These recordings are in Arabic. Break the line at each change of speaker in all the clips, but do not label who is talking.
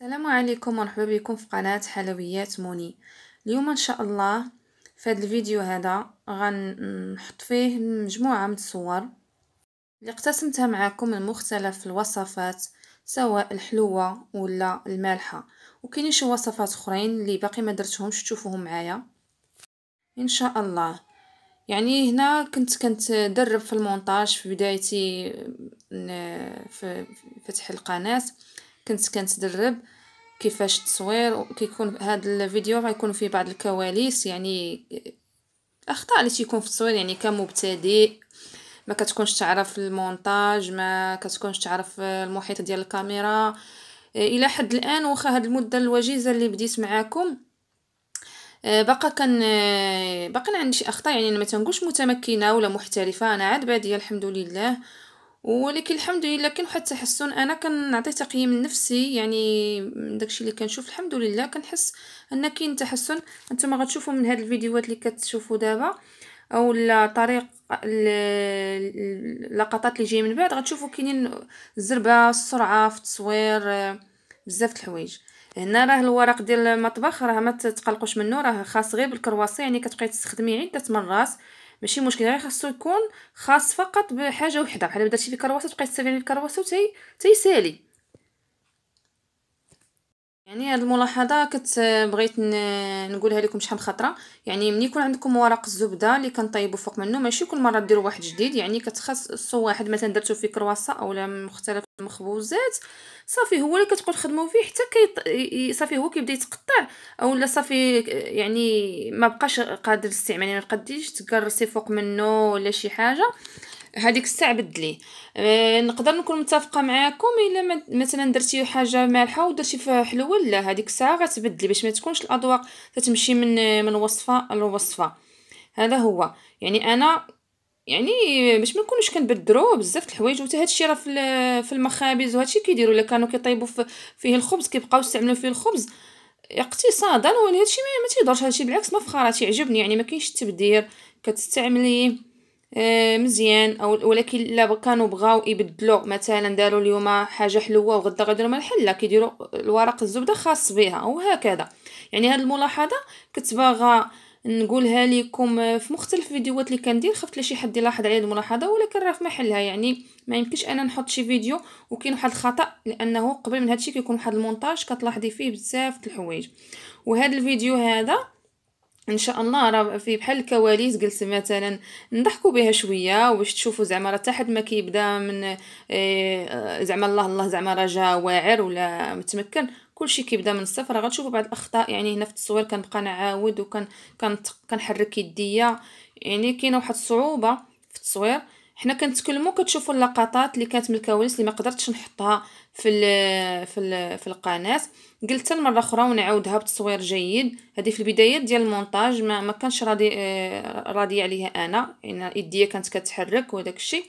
السلام عليكم مرحبا بكم في قناة حلويات موني اليوم ان شاء الله في هذا الفيديو هذا غنحط فيه مجموعة من الصور اللي اقتسمتها معكم من مختلف الوصفات سواء الحلوة ولا المالحة وكاينين شي وصفات اخرين اللي باقي ما درتهمش تشوفوهم معايا ان شاء الله يعني هنا كنت كنت درب في المونتاج في بدايتي في فتح القناه كنت كنتدرب كيفاش التصوير كيكون هاد الفيديو غيكون فيه بعض الكواليس يعني اخطاء اللي تيكون في التصوير يعني كمبتدئ ما كتكونش تعرف المونتاج ما كتكونش تعرف المحيط ديال الكاميرا إيه، الى حد الان واخا هاد المده الوجيزه اللي بديت معاكم إيه، باقا كان إيه، باقا عندي شي اخطاء يعني ما تنقولش متمكنه ولا محترفه انا عاد باديه الحمد لله ولكن الحمد لله كان واحد التحسن انا كنعطي تقييم لنفسي يعني من داكشي اللي كنشوف الحمد لله كنحس ان كاين تحسن نتوما غتشوفوا من هاد الفيديوهات اللي كتشوفوا دابا او طريق اللقطات اللي جايه من بعد غتشوفوا كاينين الزربه السرعه في التصوير بزاف د الحوايج هنا راه الورق ديال المطبخ راه ما تقلقوش منه راه خاص غير بالكرواسي يعني كتبقاي تستخدميه عده مرات ماشي مشكل يعني غير خاصو يكون خاص فقط بحاجه وحده بحال درتي في الكرواسه تبقى تستافي من الكرواسه وتي تيسالي يعني هاد الملاحظه كنت آه، بغيت نقولها لكم شحال خطره يعني ملي يكون عندكم ورق الزبده اللي كنطيبوا فوق منه ماشي كل مره ديروا واحد جديد يعني كتخصصوا واحد مثلا درتو فيه كرواسه اولا مختلف المخبوزات صافي هو اللي كتبقاو تخدموا فيه حتى كي صافي هو كيبدا يتقطع اولا صافي يعني ما بقاش قادر الاستعمال يعني ما تكرسي فوق منه ولا شي حاجه هذيك الساعه بدلي أه نقدر نكون متفقه معاكم الا مثلا درتي حاجه مالحه ودرتي فيها حلوه لا هذيك الساعه غتبدلي باش ما تكونش الاذواق تتمشي من من وصفه لوصفه هذا هو يعني انا يعني باش ما نكونوش كنبدلوا بزاف د الحوايج وحتى هادشي راه في في المخابز وهادشي كيديروا الا كانوا كيطيبوا فيه الخبز كيبقاو يستعملوا فيه الخبز اقتصادا ولا هادشي ما تيضرش هادشي بالعكس ما فخاره تيعجبني يعني ما كاينش التبذير كتستعمليه آه، مزيان او ولكن الا كانوا بغاو يبدلوا مثلا داروا اليوم حاجه حلوه وغدا غيديروا ما الحله كيديروا الورق الزبده خاص بها وهكذا يعني هذه الملاحظه كنت باغا نقولها لكم في مختلف الفيديوهات اللي كندير خفت لا شي حد يلاحظ عليا الملاحظه ولكن راه في محلها يعني ما يمكنش انا نحط شي فيديو وكاين واحد الخطا لانه قبل من هادشي كيكون واحد المونتاج كتلاحظي فيه بزاف د الحوايج وهذا الفيديو هذا ان شاء الله راه في بحال الكواليس جلسه مثلا نضحكوا بها شويه واش تشوفوا زعما راه حتى ما كيبدا من آه، زعما الله الله زعما راه جا واعر ولا متمكن كلشي كيبدا من الصفر غتشوفوا بعض الاخطاء يعني هنا في التصوير كنبقى نعاود وكن كنحرك يديا يعني كاينه واحد الصعوبه في التصوير حنا كنتكلموا كتشوفوا اللقطات اللي كانت من الكواليس اللي ما قدرتش نحطها في الـ في الـ في القناه قلت المره اخرى ونعاودها بتصوير جيد هذه في البدايات ديال المونتاج ما, ما كانش راضي آه راضي عليها انا ان يديا كانت كتحرك وداك الشيء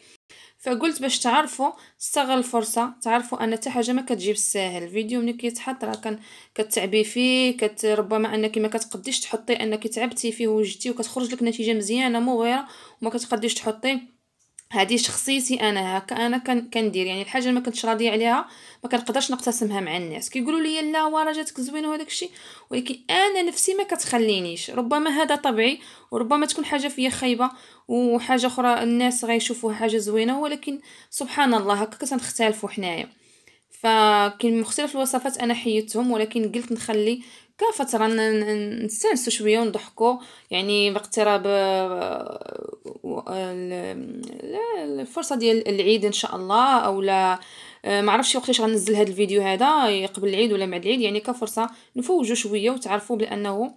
فقلت باش تعرفوا استغل الفرصه تعرفوا ان حتى حاجه ما كتجيب الساهل الفيديو ملي كيتحط راه كان كتعبي فيه كت ربما انك ما كتقديش تحطي انك تعبتي فيه وجدتي وكتخرج لك نتيجه مزيانه مغيره وما كتقديش تحطي هذه شخصيتي انا هكا انا كندير يعني الحاجه اللي ما كنتش راضيه عليها ما كنقدرش نقتسمها مع الناس كيقولوا لي لا ورا جاتك زوينه وهداك الشيء ولكن انا نفسي ما كتخلينيش ربما هذا طبيعي وربما تكون حاجه فيا خايبه وحاجه اخرى الناس غيشوفوها حاجه زوينه ولكن سبحان الله هكا كنختلفوا حنايا فكاين مختلف الوصفات انا حيدتهم ولكن قلت نخلي كفترة فتره نستانسو شويه ونضحكو يعني باقتراب آه، آه، الفرصه ديال العيد ان شاء الله اولا آه، ما عرفش وقتاش غنزل هذا الفيديو هذا قبل العيد ولا بعد العيد يعني كفرصه نفوجوا شويه وتعرفوا بانه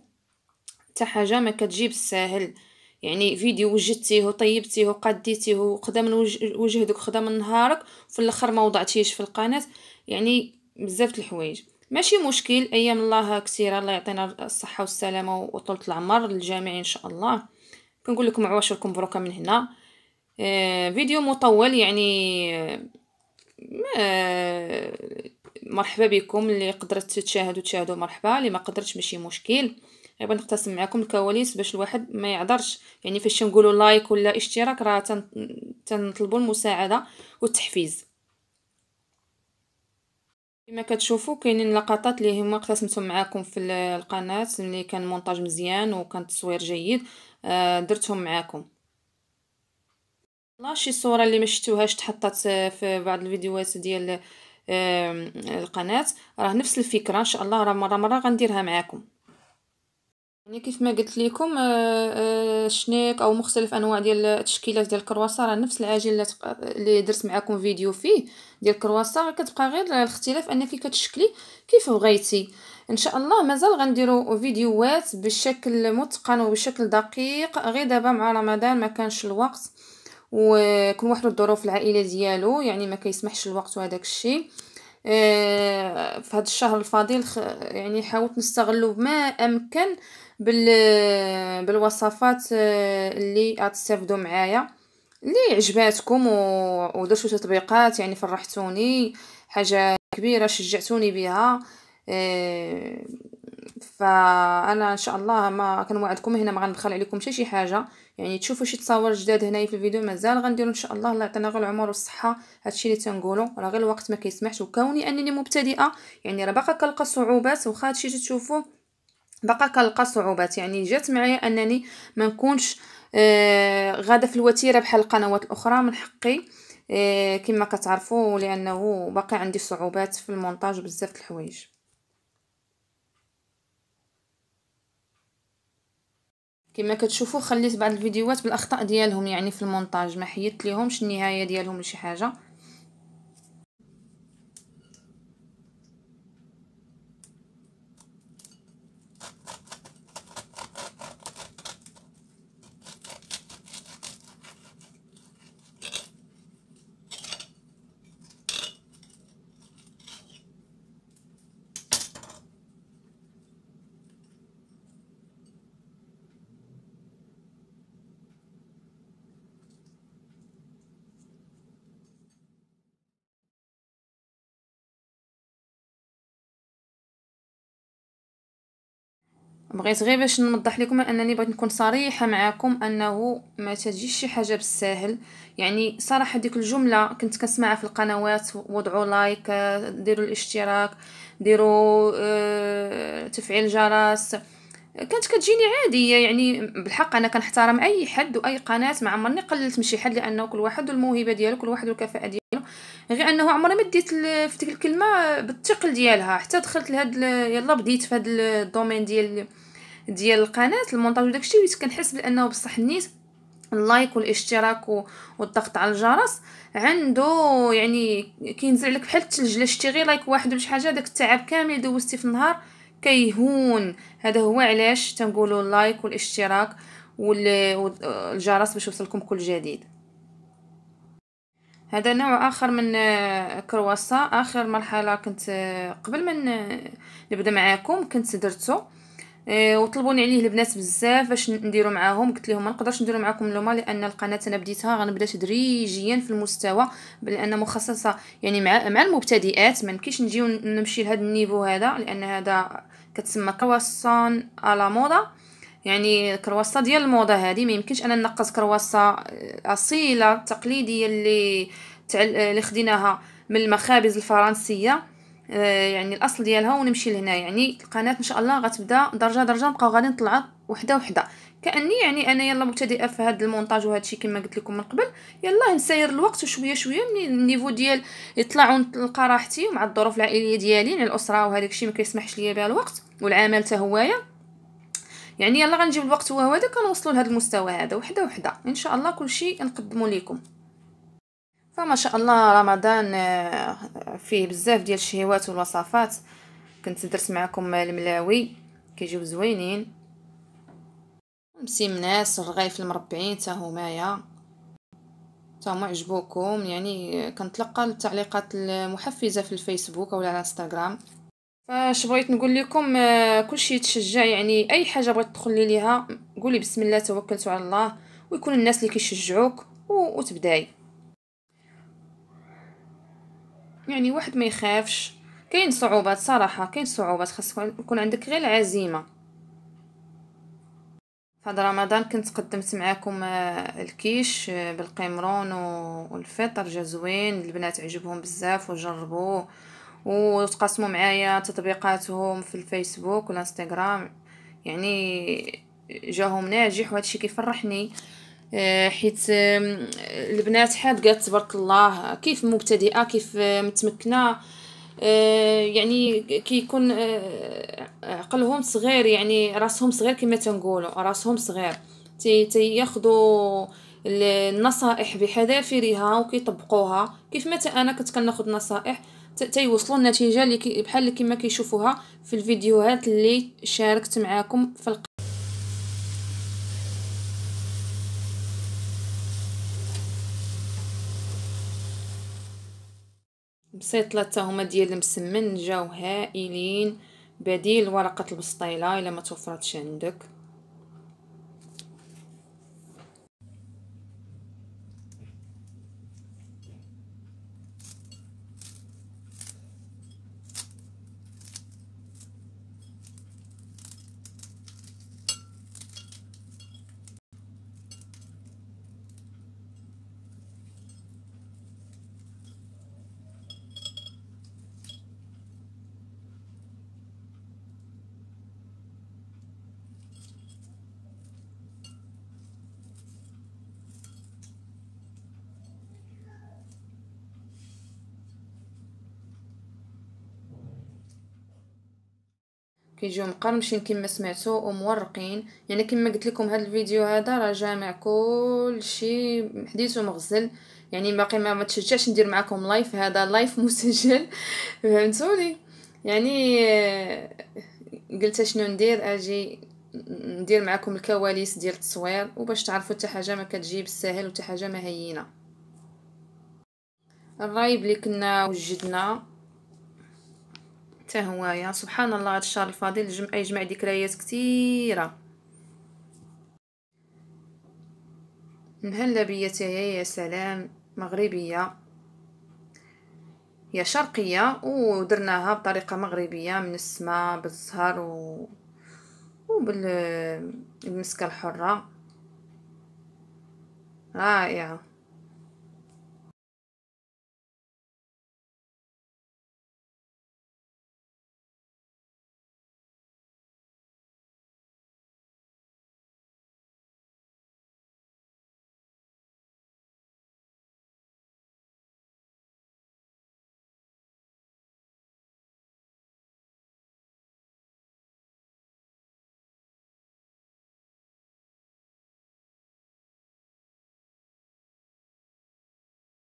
حتى حاجه ما كتجيب الساهل يعني فيديو وجدتيه وطيبتيه وقديتيه وخدا من وجهدك وخدا من نهارك في الاخر ما وضعتيهش في القناه يعني بزاف الحوايج ماشي مشكل ايام الله كثيره الله يعطينا الصحه والسلامه وطولة العمر للجميع ان شاء الله كنقول لكم عواشركم مبروكه من هنا آه، فيديو مطول يعني آه، مرحبا بكم اللي قدرت تشاهدوا تشاهدوا مرحبا اللي ما قدرتش ماشي مشكل غير نقتسم معكم الكواليس باش الواحد ما يعذرش يعني فاش نقولوا لايك ولا اشتراك راه تنطلبوا المساعده والتحفيز كما كتشوفوا كاينين لقطات اللي هما اقتسمتهم معاكم في القناه اللي كان مونتاج مزيان وكان تصوير جيد آه، درتهم معاكم والله شي صوره اللي ما شفتوهاش في بعض الفيديوهات ديال القناه راه نفس الفكره ان شاء الله راه مره مره غنديرها معاكم يعني كيف ما قلت ليكم الشنيك آه، آه، او مختلف انواع ديال التشكيلات ديال الكرواسون راه نفس العجين اللي درت معكم فيديو فيه ديال الكرواسون كتبقى غير الاختلاف انك كتشكلي كيف بغيتي ان شاء الله مازال غنديروا فيديوهات بشكل متقن وبشكل دقيق غير دابا مع رمضان ما كانش الوقت وكل واحد الظروف العائله ديالو يعني ما كيسمحش الوقت وهذاك الشيء آه، في هذا الشهر الفضيل يعني حاولت نستغله بما امكن بالوصفات آه، اللي غتستافدوا معايا اللي عجباتكم ودرتوا تطبيقات يعني فرحتوني حاجه كبيره شجعتوني بها آه، فانا ان شاء الله ما كنوعدكم هنا ما غندخل عليكم حتى شي حاجه يعني تشوفوا شي تصاور جداد هنايا في الفيديو مازال غنديرو ان شاء الله الله يعطينا غير العمر والصحه هادشي اللي تنقولو راه غير الوقت ما كيسمحش وكوني انني مبتدئه يعني راه باقا كنلقى صعوبات واخا هادشي تشوفوه باقا كنلقى صعوبات يعني جات معايا انني ما نكونش آه غاده في الوتيره بحال القنوات الاخرى من حقي آه كما كتعرفوا لانه باقي عندي صعوبات في المونتاج بزاف الحوايج كما كتشوفوا خليت بعض الفيديوهات بالاخطاء ديالهم يعني في المونتاج ما حيدت لهمش النهايه ديالهم لشي حاجه
بغيت غير باش نوضح لكم انني بغيت نكون
صريحه معكم انه ما تجيش شي حاجه بالساهل يعني صراحه ديك الجمله كنت كنسمعها في القنوات وضعوا لايك ديروا الاشتراك ديروا اه تفعيل الجرس كانت كتجيني عاديه يعني بالحق انا كنحترم اي حد واي قناه ما عمرني قللت من شي حد لانه كل واحد والموهبه ديالو كل واحد والكفاءه ديالو غير انه عمري ما ديت في ديك الكلمه بالثقل ديالها حتى دخلت لهاد يلا بديت في هاد الدومين ديال ديال القناه المونتاج وداكشي حيت كنحس بانه بصح النيت اللايك والاشتراك والضغط على الجرس عنده يعني كينزل عليك بحال الثلج الا شتي غير لايك واحد ولا شي حاجه داك التعب كامل دوزتي في النهار كيهون هذا هو علاش تنقولوا اللايك والاشتراك والجرس باش يوصلكم كل جديد هذا نوع اخر من آه، كرواسا اخر مرحله كنت آه، قبل ما نبدا معاكم كنت درته آه، وطلبوني عليه البنات بزاف باش نديرو معاهم قلت لهم ما نقدرش نديرو معاكم اليوم لان القناه انا بديتها غنبدا تدريجيا في المستوى لان مخصصه يعني مع مع المبتدئات ما نمكنش نجيو نمشي لهذا النيفو هذا لان هذا كتسمى كرواسون لا موضه يعني كرواسه ديال الموضه هذه ما يمكنش انا نقص كرواسه اصيله تقليديه اللي اللي خديناها من المخابز الفرنسيه آه، يعني الاصل ديالها ونمشي لهنا يعني القناه ان شاء الله غتبدا درجه درجه نبقاو غادي نطلع وحده وحده كاني يعني انا يلا مبتدئه في هذا المونتاج وهذا الشيء كما قلت لكم من قبل يلا نسير الوقت وشويه شويه من النيفو ديال يطلع ونلقى راحتي مع الظروف العائليه ديالي يعني الاسره وهذاك الشيء ما كيسمحش ليا بها الوقت والعمل حتى هوايا يعني يلا غنجيب الوقت هو هذا كنوصلوا لهذا المستوى هذا وحده وحده ان شاء الله كلشي نقدمه لكم فما شاء الله رمضان آه، فيه بزاف ديال الشهوات والوصفات كنت درت معكم الملاوي كيجيو زوينين مسيمناس الرغيف المربعين حتى همايا حتى هما عجبوكم يعني كنتلقى التعليقات المحفزه في الفيسبوك ولا على انستغرام فاش بغيت نقول لكم آه، كلشي يتشجع يعني اي حاجه بغيت تدخلي ليها قولي بسم الله توكلت على الله ويكون الناس اللي كيشجعوك وتبداي يعني واحد ما يخافش كاين صعوبات صراحه كاين صعوبات خاصك يكون عندك غير العزيمه فهاد رمضان كنت قدمت معاكم آه، الكيش آه، بالقمرون والفطر جا زوين البنات عجبهم بزاف وجربوه وتقاسموا معايا تطبيقاتهم في الفيسبوك والانستغرام يعني جاهم ناجح الشيء كيفرحني آه، حيت البنات قالت تبارك الله كيف مبتدئه كيف آه، متمكنه آه، يعني كيكون عقلهم صغير يعني راسهم صغير كما تنقولوا راسهم صغير تياخذوا النصائح بحذافيرها وكيطبقوها كيف ما انا كنت كناخذ نصائح تيوصلوا النتيجه اللي بحال كما كيشوفوها في الفيديوهات اللي شاركت معاكم في بسيطلة هما ديال المسمن جاو هائلين بديل ورقه البسطيله الا ما توفرتش عندك كيجيو مقرمشين كما سمعتو ومورقين يعني كما قلت لكم هذا الفيديو هذا راه جامع كلشي حديث مغزل يعني باقي ما متشجعش ندير معكم لايف هذا لايف مسجل فهمتوني يعني قلت شنو ندير اجي ندير معكم الكواليس ديال التصوير وباش تعرفوا حتى حاجه ما كتجي بالساهل وحتى حاجه ما الرايب اللي كنا وجدنا حتى هوايا سبحان الله هاد الشهر الفاضل يجمع يجمع ذكريات كثيره مهلا بيا تايا يا سلام مغربيه هي شرقيه ودرناها بطريقه مغربيه من السماء بالزهر و وبالمسكه الحره
رائعه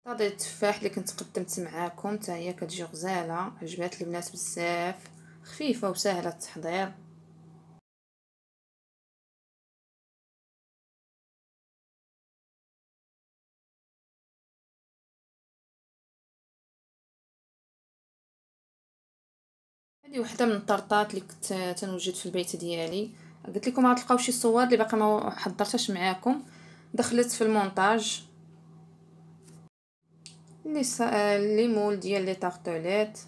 طاطا التفاح اللي كنت قدمت معاكم حتى هي كتجي غزاله عجبات البنات بزاف خفيفه وسهله التحضير هذه وحده من الطرطات اللي كنت تنوجد في البيت ديالي قلت لكم غتلقاو شي صور اللي باقي ما
حضرتهاش معاكم دخلت في المونتاج
لي سا... لي مول ديال لي طارتوليت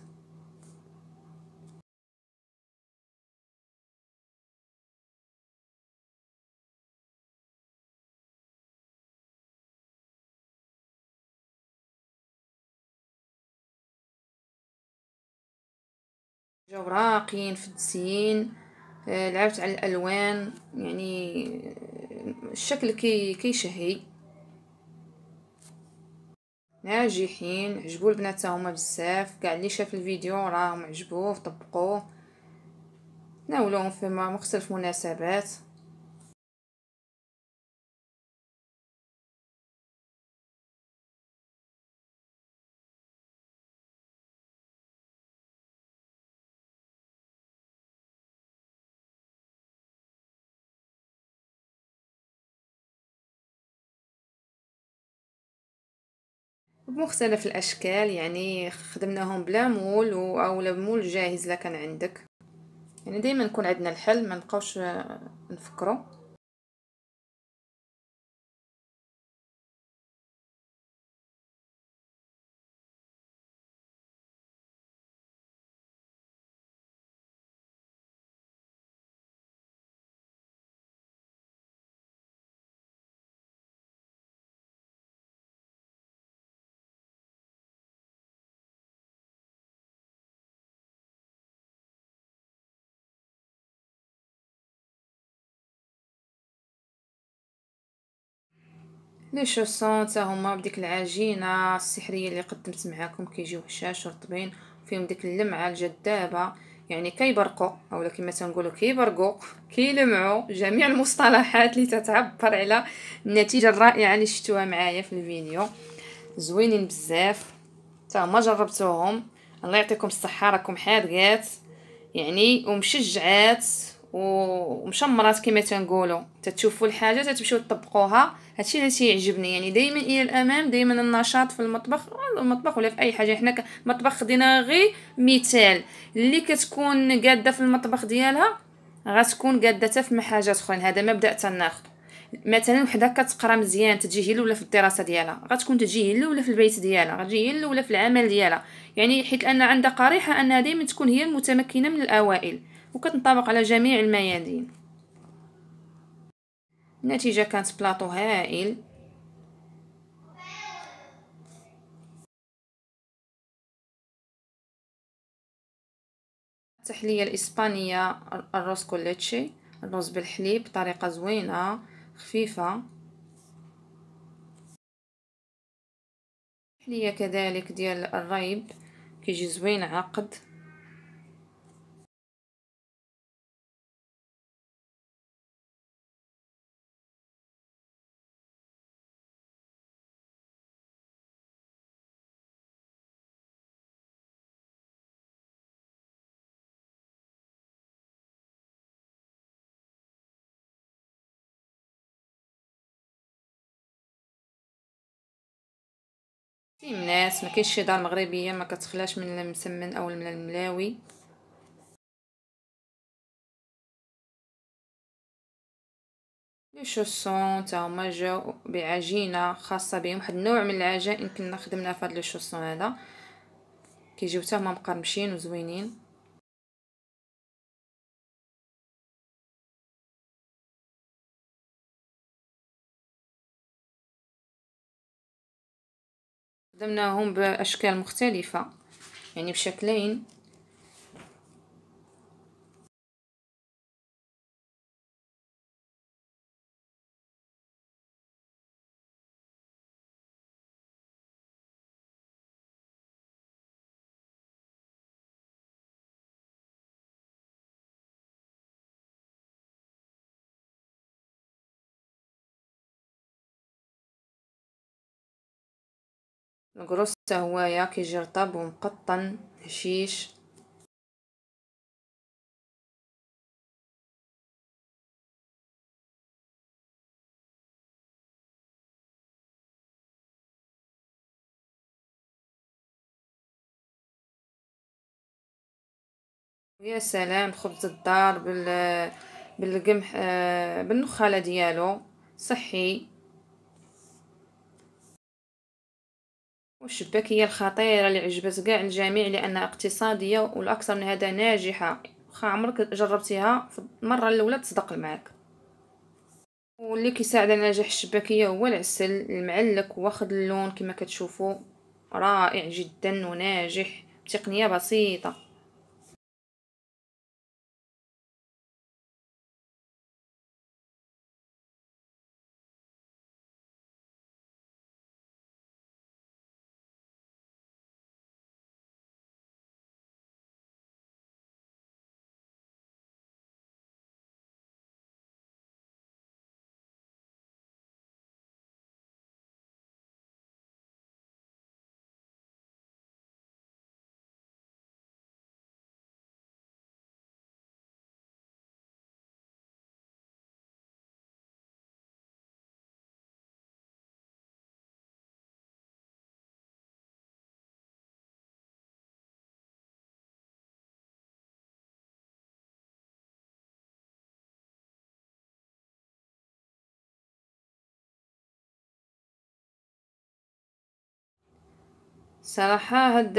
جاو راقيين في الدسين لعبت على الالوان يعني
آه، الشكل كي كيشهي ناجحين عجبو البنات هما بزاف كاع اللي شاف الفيديو راهم عجبوه طبقوه
ناولوهم في مختلف مناسبات بمختلف الاشكال يعني خدمناهم بلا مول او مول جاهز لكن عندك يعني دائما نكون عندنا الحل ما نبقاوش نفكروا لي شوسون حتى هما بديك العجينه
السحريه اللي قدمت معاكم كيجيو هشاش ورطبين فيهم ديك اللمعه الجذابه يعني كيبرقوا اولا كما تنقولوا كيبرقوا كيلمعوا جميع المصطلحات اللي تتعبر على النتيجه الرائعه اللي شفتوها معايا في الفيديو زوينين بزاف حتى ما جربتوهم الله يعطيكم الصحه راكم حادقات يعني ومشجعات ومشمرات كما تنقولوا تتشوفوا الحاجه تتمشيو تطبقوها هادشي اللي تيعجبني يعني دائما الى الامام دائما النشاط في المطبخ المطبخ ولا في اي حاجه حنا مطبخ خدينا غير مثال اللي كتكون قاده في المطبخ ديالها غتكون قاده حتى في حاجات اخرى هذا مبدا تناخذ مثلا وحده كتقرا مزيان تجي هي الاولى في الدراسه ديالها غتكون تجي هي الاولى في البيت ديالها غتجي هي الاولى في العمل ديالها يعني حيت ان عندها قريحه انها دائما تكون هي المتمكنه من الاوائل وكتنطبق على جميع الميادين
النتيجة كانت بلاطو هائل التحلية الإسبانية الروز كوليتشي الرز بالحليب بطريقة زوينة
خفيفة التحلية
كذلك ديال الريب كيجي زوين عقد الناس ما كاينش شي دار مغربيه ما كتخلاش من المسمن او من الملاوي لي شوسون تا هما جاو بعجينه خاصه بهم واحد النوع من العجائن كنا خدمنا في هاد لي شوسون هذا كيجيو حتى هما مقرمشين وزوينين خدمناهم باشكال مختلفه يعني بشكلين القروص هوايا كيجي رطب ومقطن هشيش يا سلام خبز الدار بال بالقمح آه، بالنخاله ديالو
صحي والشباكية الخطيرة اللي عجبت كاع الجميع لأنها اقتصادية والأكثر من هذا ناجحة واخا عمرك جربتيها في المرة الأولى تصدق معاك واللي كيساعد على نجاح الشباكية هو العسل المعلك واخد اللون كما كتشوفوا
رائع جدا وناجح بتقنية بسيطة صراحه هاد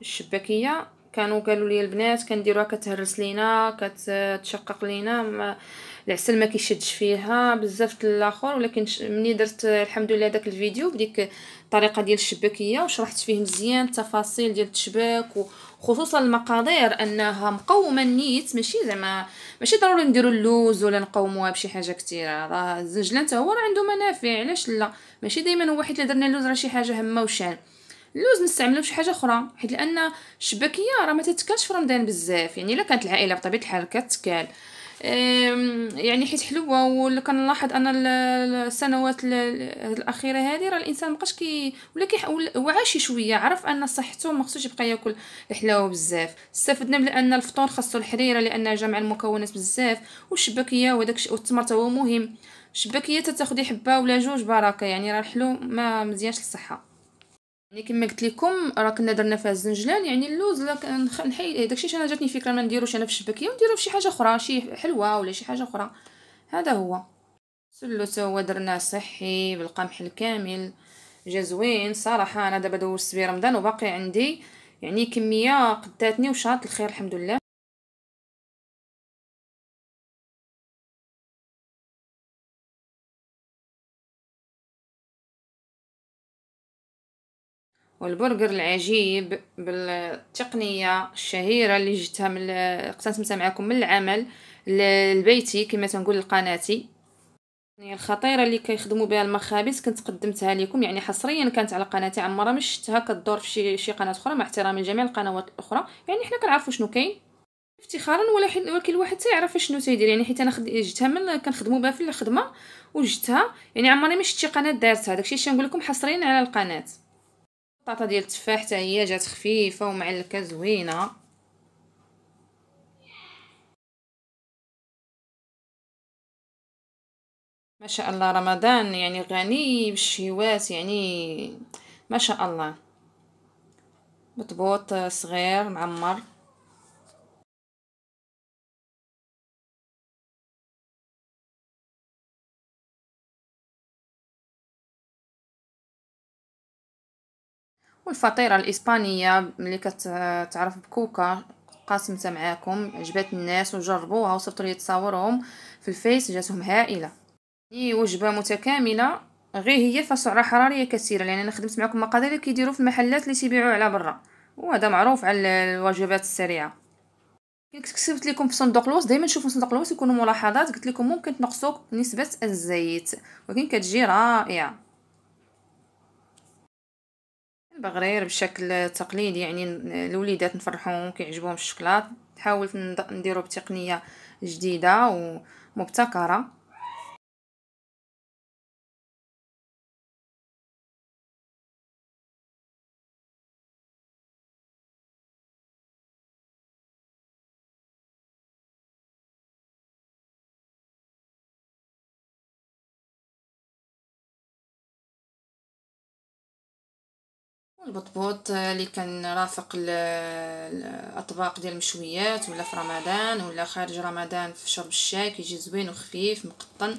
الشباكيه كانوا قالوا لي البنات كنديروها
كتهرس لينا كتشقق لينا ما العسل ما كيشدش فيها بزاف الاخر ولكن ملي درت الحمد لله داك الفيديو بديك الطريقه ديال الشباكيه وشرحت فيه مزيان التفاصيل ديال التشباك وخصوصا المقادير انها مقومه النيت ماشي زعما ماشي ضروري نديرو اللوز ولا نقوموها بشي حاجه كثيره راه الزنجلان حتى هو راه عنده منافع علاش لا ماشي دائما هو حيت درنا اللوز راه شي حاجه هامه وشان اللوز نستعملو شي حاجه اخرى حيت لان الشبكيه راه ما تتكلش في رمضان بزاف يعني الا كانت العائله بطبيعه الحال كتكال يعني حيت حلوه وكنلاحظ انا السنوات الاخيره هذه راه الانسان مابقاش كي ولا كيحاول وعاشي شويه عرف ان صحته ما خصوش يبقى ياكل الحلاوه بزاف استفدنا بان الفطور خاصو الحريره لان جمع المكونات بزاف والشبكيه وهذاك والتمر هو مهم الشبكيه تاخذي حبه ولا جوج بركه يعني راه الحلو ما مزيانش للصحه يعني كما قلت لكم راه كنا درنا فيها الزنجلان يعني اللوز نحيد داكشي انا جاتني فكره ما نديروش انا في الشبكيه ونديرو في شي حاجه اخرى شي حلوه ولا شي حاجه اخرى هذا هو سلوت هو درناه صحي بالقمح الكامل جا زوين صراحه انا
دابا دوزت به رمضان وباقي عندي يعني كميه قداتني وشاط الخير الحمد لله والبرجر العجيب بالتقنية الشهيرة اللي جبتها من
اقتسمتها معكم من العمل البيتي كما تنقول لقناتي يعني الخطيره اللي كيخدموا بها المخابز كنت قدمتها لكم يعني حصريا كانت على قناتي عمرها مش شفتها كدور في شي, قناه اخرى مع احترامي لجميع القنوات الاخرى يعني حنا كنعرفوا شنو كاين افتخارا ولا ولكن الواحد تيعرف شنو تيدير يعني حيت انا جبتها من كنخدموا بها في الخدمه وجبتها يعني عمرني ما شي قناه دارتها داكشي اللي نقول لكم حصريا على القناه
البطاطا ديال التفاح حتى هي جات خفيفه ومعلكه زوينه ما شاء الله رمضان يعني غني بالشهوات يعني ما شاء الله بطبوط صغير معمر والفطيره الاسبانيه اللي كتعرف بكوكا قاسمتها
معاكم عجبات الناس وجربوها وصيفطوا لي تصاورهم في الفيس جاتهم هائله هي وجبه متكامله غير هي فسعره سعره حراريه كثيره لان انا خدمت معكم مقادير اللي كيديروا في المحلات اللي تبيعوا على برا وهذا معروف على الوجبات السريعه كتبت لكم في صندوق الوصف دائما نشوف في صندوق الوصف يكونوا ملاحظات قلت لكم ممكن تنقصوا نسبه الزيت ولكن كتجي رائعه بغرير بشكل تقليدي يعني الوليدات نفرحوهم كيعجبهم الشكلاط حاولت
نديرو بتقنيه جديده ومبتكره البطبوط اللي كنرافق الاطباق ديال المشويات ولا في رمضان ولا خارج رمضان في شرب الشاي كيجي زوين وخفيف مقطن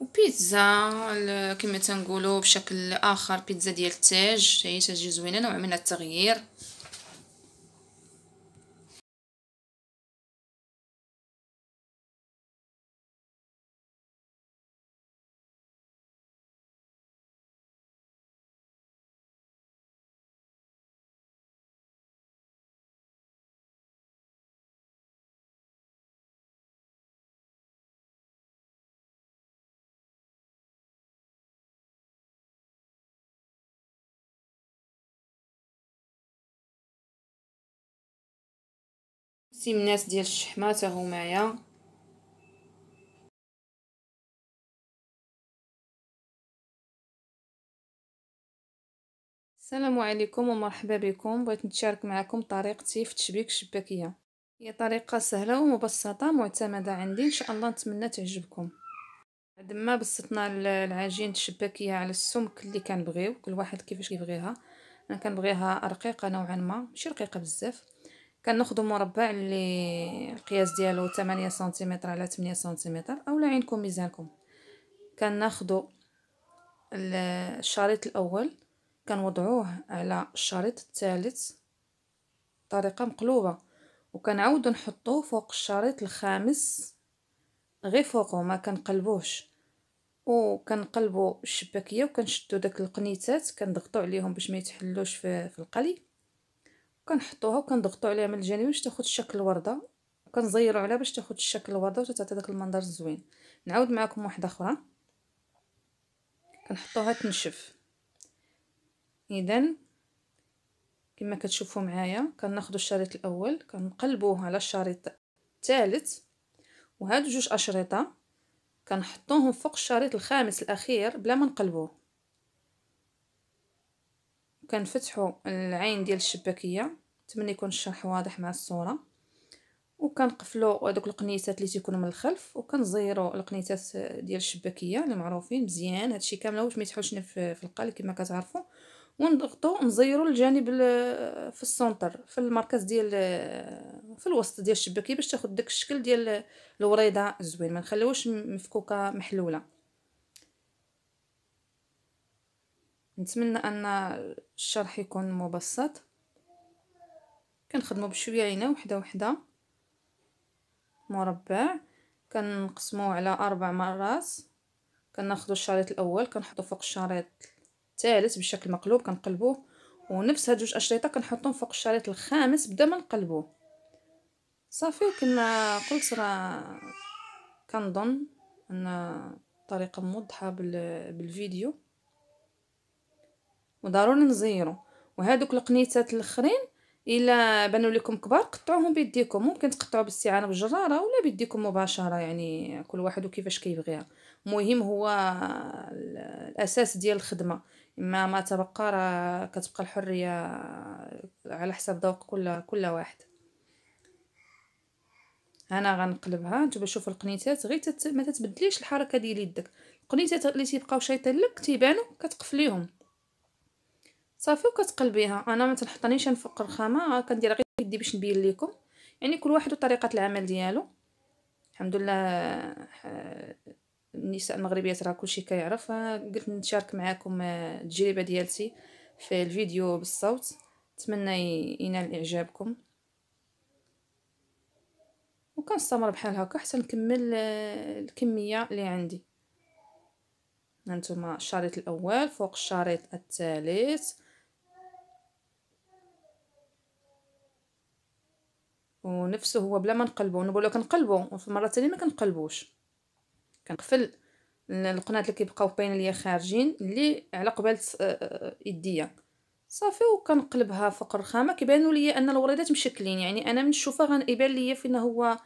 وبيتزا كما تنقولوا بشكل اخر بيتزا ديال التاج هي تجي زوينه نوع من التغيير التمنات ديال الشحمه حتى هومايا السلام عليكم ومرحبا بكم بغيت نتشارك معكم طريقتي في تشبيك الشباكيه
هي طريقه سهله ومبسطه معتمده عندي ان شاء الله نتمنى تعجبكم بعد ما بسطنا العجين الشباكيه على السمك اللي كنبغيو كل واحد كيفاش كيبغيها انا كنبغيها رقيقه نوعا ما ماشي رقيقه بزاف كناخذوا مربع اللي القياس ديالو 8 سنتيمتر على 8 سنتيمتر اولا عينكم ميزانكم كناخذوا الشريط الاول كنوضعوه على الشريط الثالث بطريقه مقلوبه وكنعاودو نحطوه فوق الشريط الخامس غير فوقه ما كنقلبوهش وكنقلبوا الشباكيه وكنشدو داك القنيتات كنضغطوا عليهم باش ما يتحلوش في, في القلي كنحطوها وكنضغطو عليها من الجانب باش تاخد الشكل الورده وكنزيرو عليها باش تاخد الشكل الورده وتعطي داك المنظر الزوين نعاود معكم واحده اخرى كنحطوها تنشف اذا كما كتشوفوا معايا كناخذ الشريط الاول كنقلبوه على الشريط الثالث وهاد جوج اشرطه كنحطوهم فوق الشريط الخامس الاخير بلا ما نقلبوه وكنفتحوا العين ديال الشباكيه نتمنى يكون الشرح واضح مع الصوره وكنقفلوا هذوك القنيسات اللي تيكونوا من الخلف وكنزيروا القنيسات ديال الشباكيه اللي معروفين مزيان هادشي كامل باش ما يتحولش في القال كما كتعرفوا ونضغطوا نزيروا الجانب في السونتر في المركز ديال في الوسط ديال الشباكيه باش تاخد داك الشكل ديال الوريضه زوين ما نخليوش مفكوكه محلوله نتمنى ان الشرح يكون مبسط كنخدمو بشويه هنا وحده وحده مربع كنقسموه على اربع مرات كناخذ الشريط الاول كنحطو فوق الشريط الثالث بشكل مقلوب كنقلبوه ونفس هاد جوج اشريطه كنحطهم فوق الشريط الخامس بدا ما نقلبوه صافي وكما قلت راه كنظن ان الطريقه موضحه بالفيديو وضروري نزيرو وهادوك القنيتات الاخرين الا بانوا لكم كبار قطعوهم بيديكم ممكن تقطعوا بالاستعانه بالجراره ولا بيديكم مباشره يعني كل واحد وكيفاش كيبغيها المهم هو الاساس ديال الخدمه ما ما تبقى راه كتبقى الحريه على حسب ذوق كل كل واحد انا غنقلبها نتوما شوف القنيتات غير تت... ما تتبدليش الحركه ديال يدك القنيتات اللي تيبقاو شيطين لك تيبانو كتقفليهم صافي وكتقلبيها انا ما تنحطنيش نفوق الرخامه كندير غير يدي باش نبين لكم يعني كل واحد وطريقه العمل ديالو الحمد لله آه، النساء المغربيات راه كلشي كيعرف قلت نشارك معكم آه، التجربه ديالتي في الفيديو بالصوت نتمنى ينال اعجابكم وكنستمر بحال هكا حتى نكمل آه، الكميه اللي عندي هانتوما الشريط الاول فوق الشريط الثالث ونفسه هو بلا ما نقلبو نقولو كنقلبو وفي المره الثانيه ما كنقلبوش كنقفل القنات اللي كيبقاو باين ليا خارجين اللي على قبال آه، يديا آه، صافي وكنقلبها فوق الرخامه كيبانوا ليا ان الوريدات مشكلين يعني انا من الشوفه غنبان ليا فين هو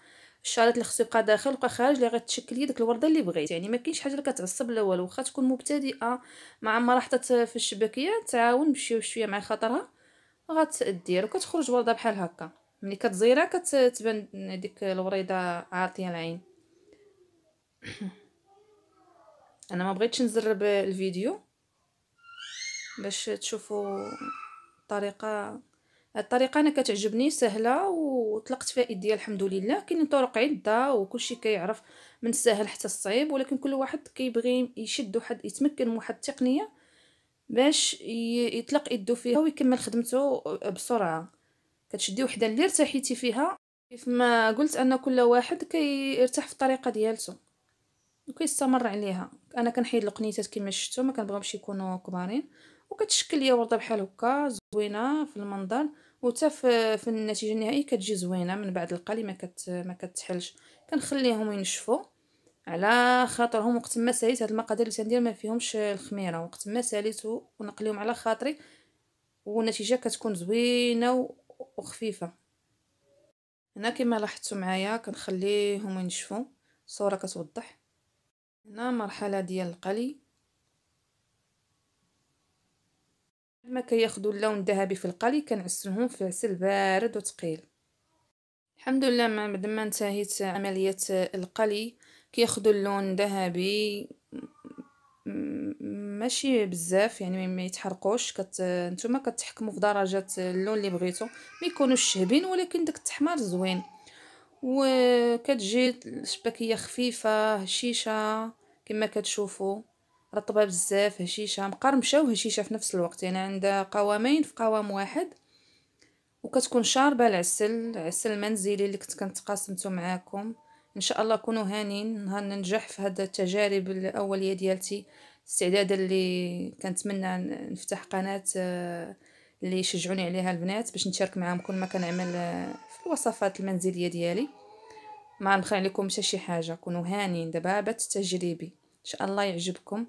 الشارات اللي خصو يبقى داخل وبقى خارج اللي غتشكل لي ديك الورده اللي بغيت يعني ما كاينش حاجه اللي كتعصب لا والو واخا تكون مبتدئه مع ما حطت في الشبكيه تعاون بشي شويه مع خاطرها غتدير وكتخرج ورده بحال هكا ملي كتزيرها كتبان هذيك الوريضه عاطيه العين انا ما بغيتش نزرب الفيديو باش تشوفوا الطريقه الطريقه انا كتعجبني سهله وطلقت فيها ديال الحمد لله كاينين طرق عده وكلشي كيعرف من السهل حتى الصعيب ولكن كل واحد كيبغي يشد واحد يتمكن من واحد التقنيه باش يطلق يدو فيها ويكمل خدمته بسرعه كتشدي وحده اللي ارتحيتي فيها كيف ما قلت ان كل واحد كيرتاح في الطريقه ديالته وكيستمر عليها انا كنحيد القنيتات كما شفتوا ما كنبغيهمش يكونوا كبارين وكتشكل ليا ورده بحال هكا زوينه في المنظر وتا في النتيجه النهائيه كتجي زوينه من بعد القلي ما كت ما كتحلش كنخليهم ينشفوا على خاطرهم وقت ما ساليت هاد المقادير اللي تندير ما فيهمش الخميره وقت ما ساليت ونقليهم على خاطري والنتيجه كتكون زوينه وخفيفة هنا كما لاحظتوا معايا كنخليهم ينشفوا الصوره كتوضح هنا مرحله ديال القلي ما كياخذوا اللون الذهبي في القلي كنعسلهم في عسل بارد وثقيل الحمد لله ما بعد ما انتهيت عمليه القلي كياخذوا اللون الذهبي ماشي بزاف يعني ما يتحرقوش كت نتوما كتحكموا في درجه اللون اللي بغيتو ما يكونوش شهبين ولكن داك التحمر زوين وكتجي الشباكيه خفيفه هشيشه كما كتشوفوا رطبه بزاف هشيشه مقرمشه وهشيشه في نفس الوقت يعني عندها قوامين في قوام واحد وكتكون شاربه العسل العسل المنزلي اللي كنت كنتقاسمتو معاكم ان شاء الله كونوا هانين نهار ننجح في هاد التجارب الاوليه ديالتي استعدادا اللي كنتمنى نفتح قناه آه، اللي يشجعوني عليها البنات باش نشارك معاهم كل ما كنعمل آه، في الوصفات المنزليه ديالي ما نخلي لكم حتى شي حاجه كونوا هانين دابا بات تجريبي ان شاء الله يعجبكم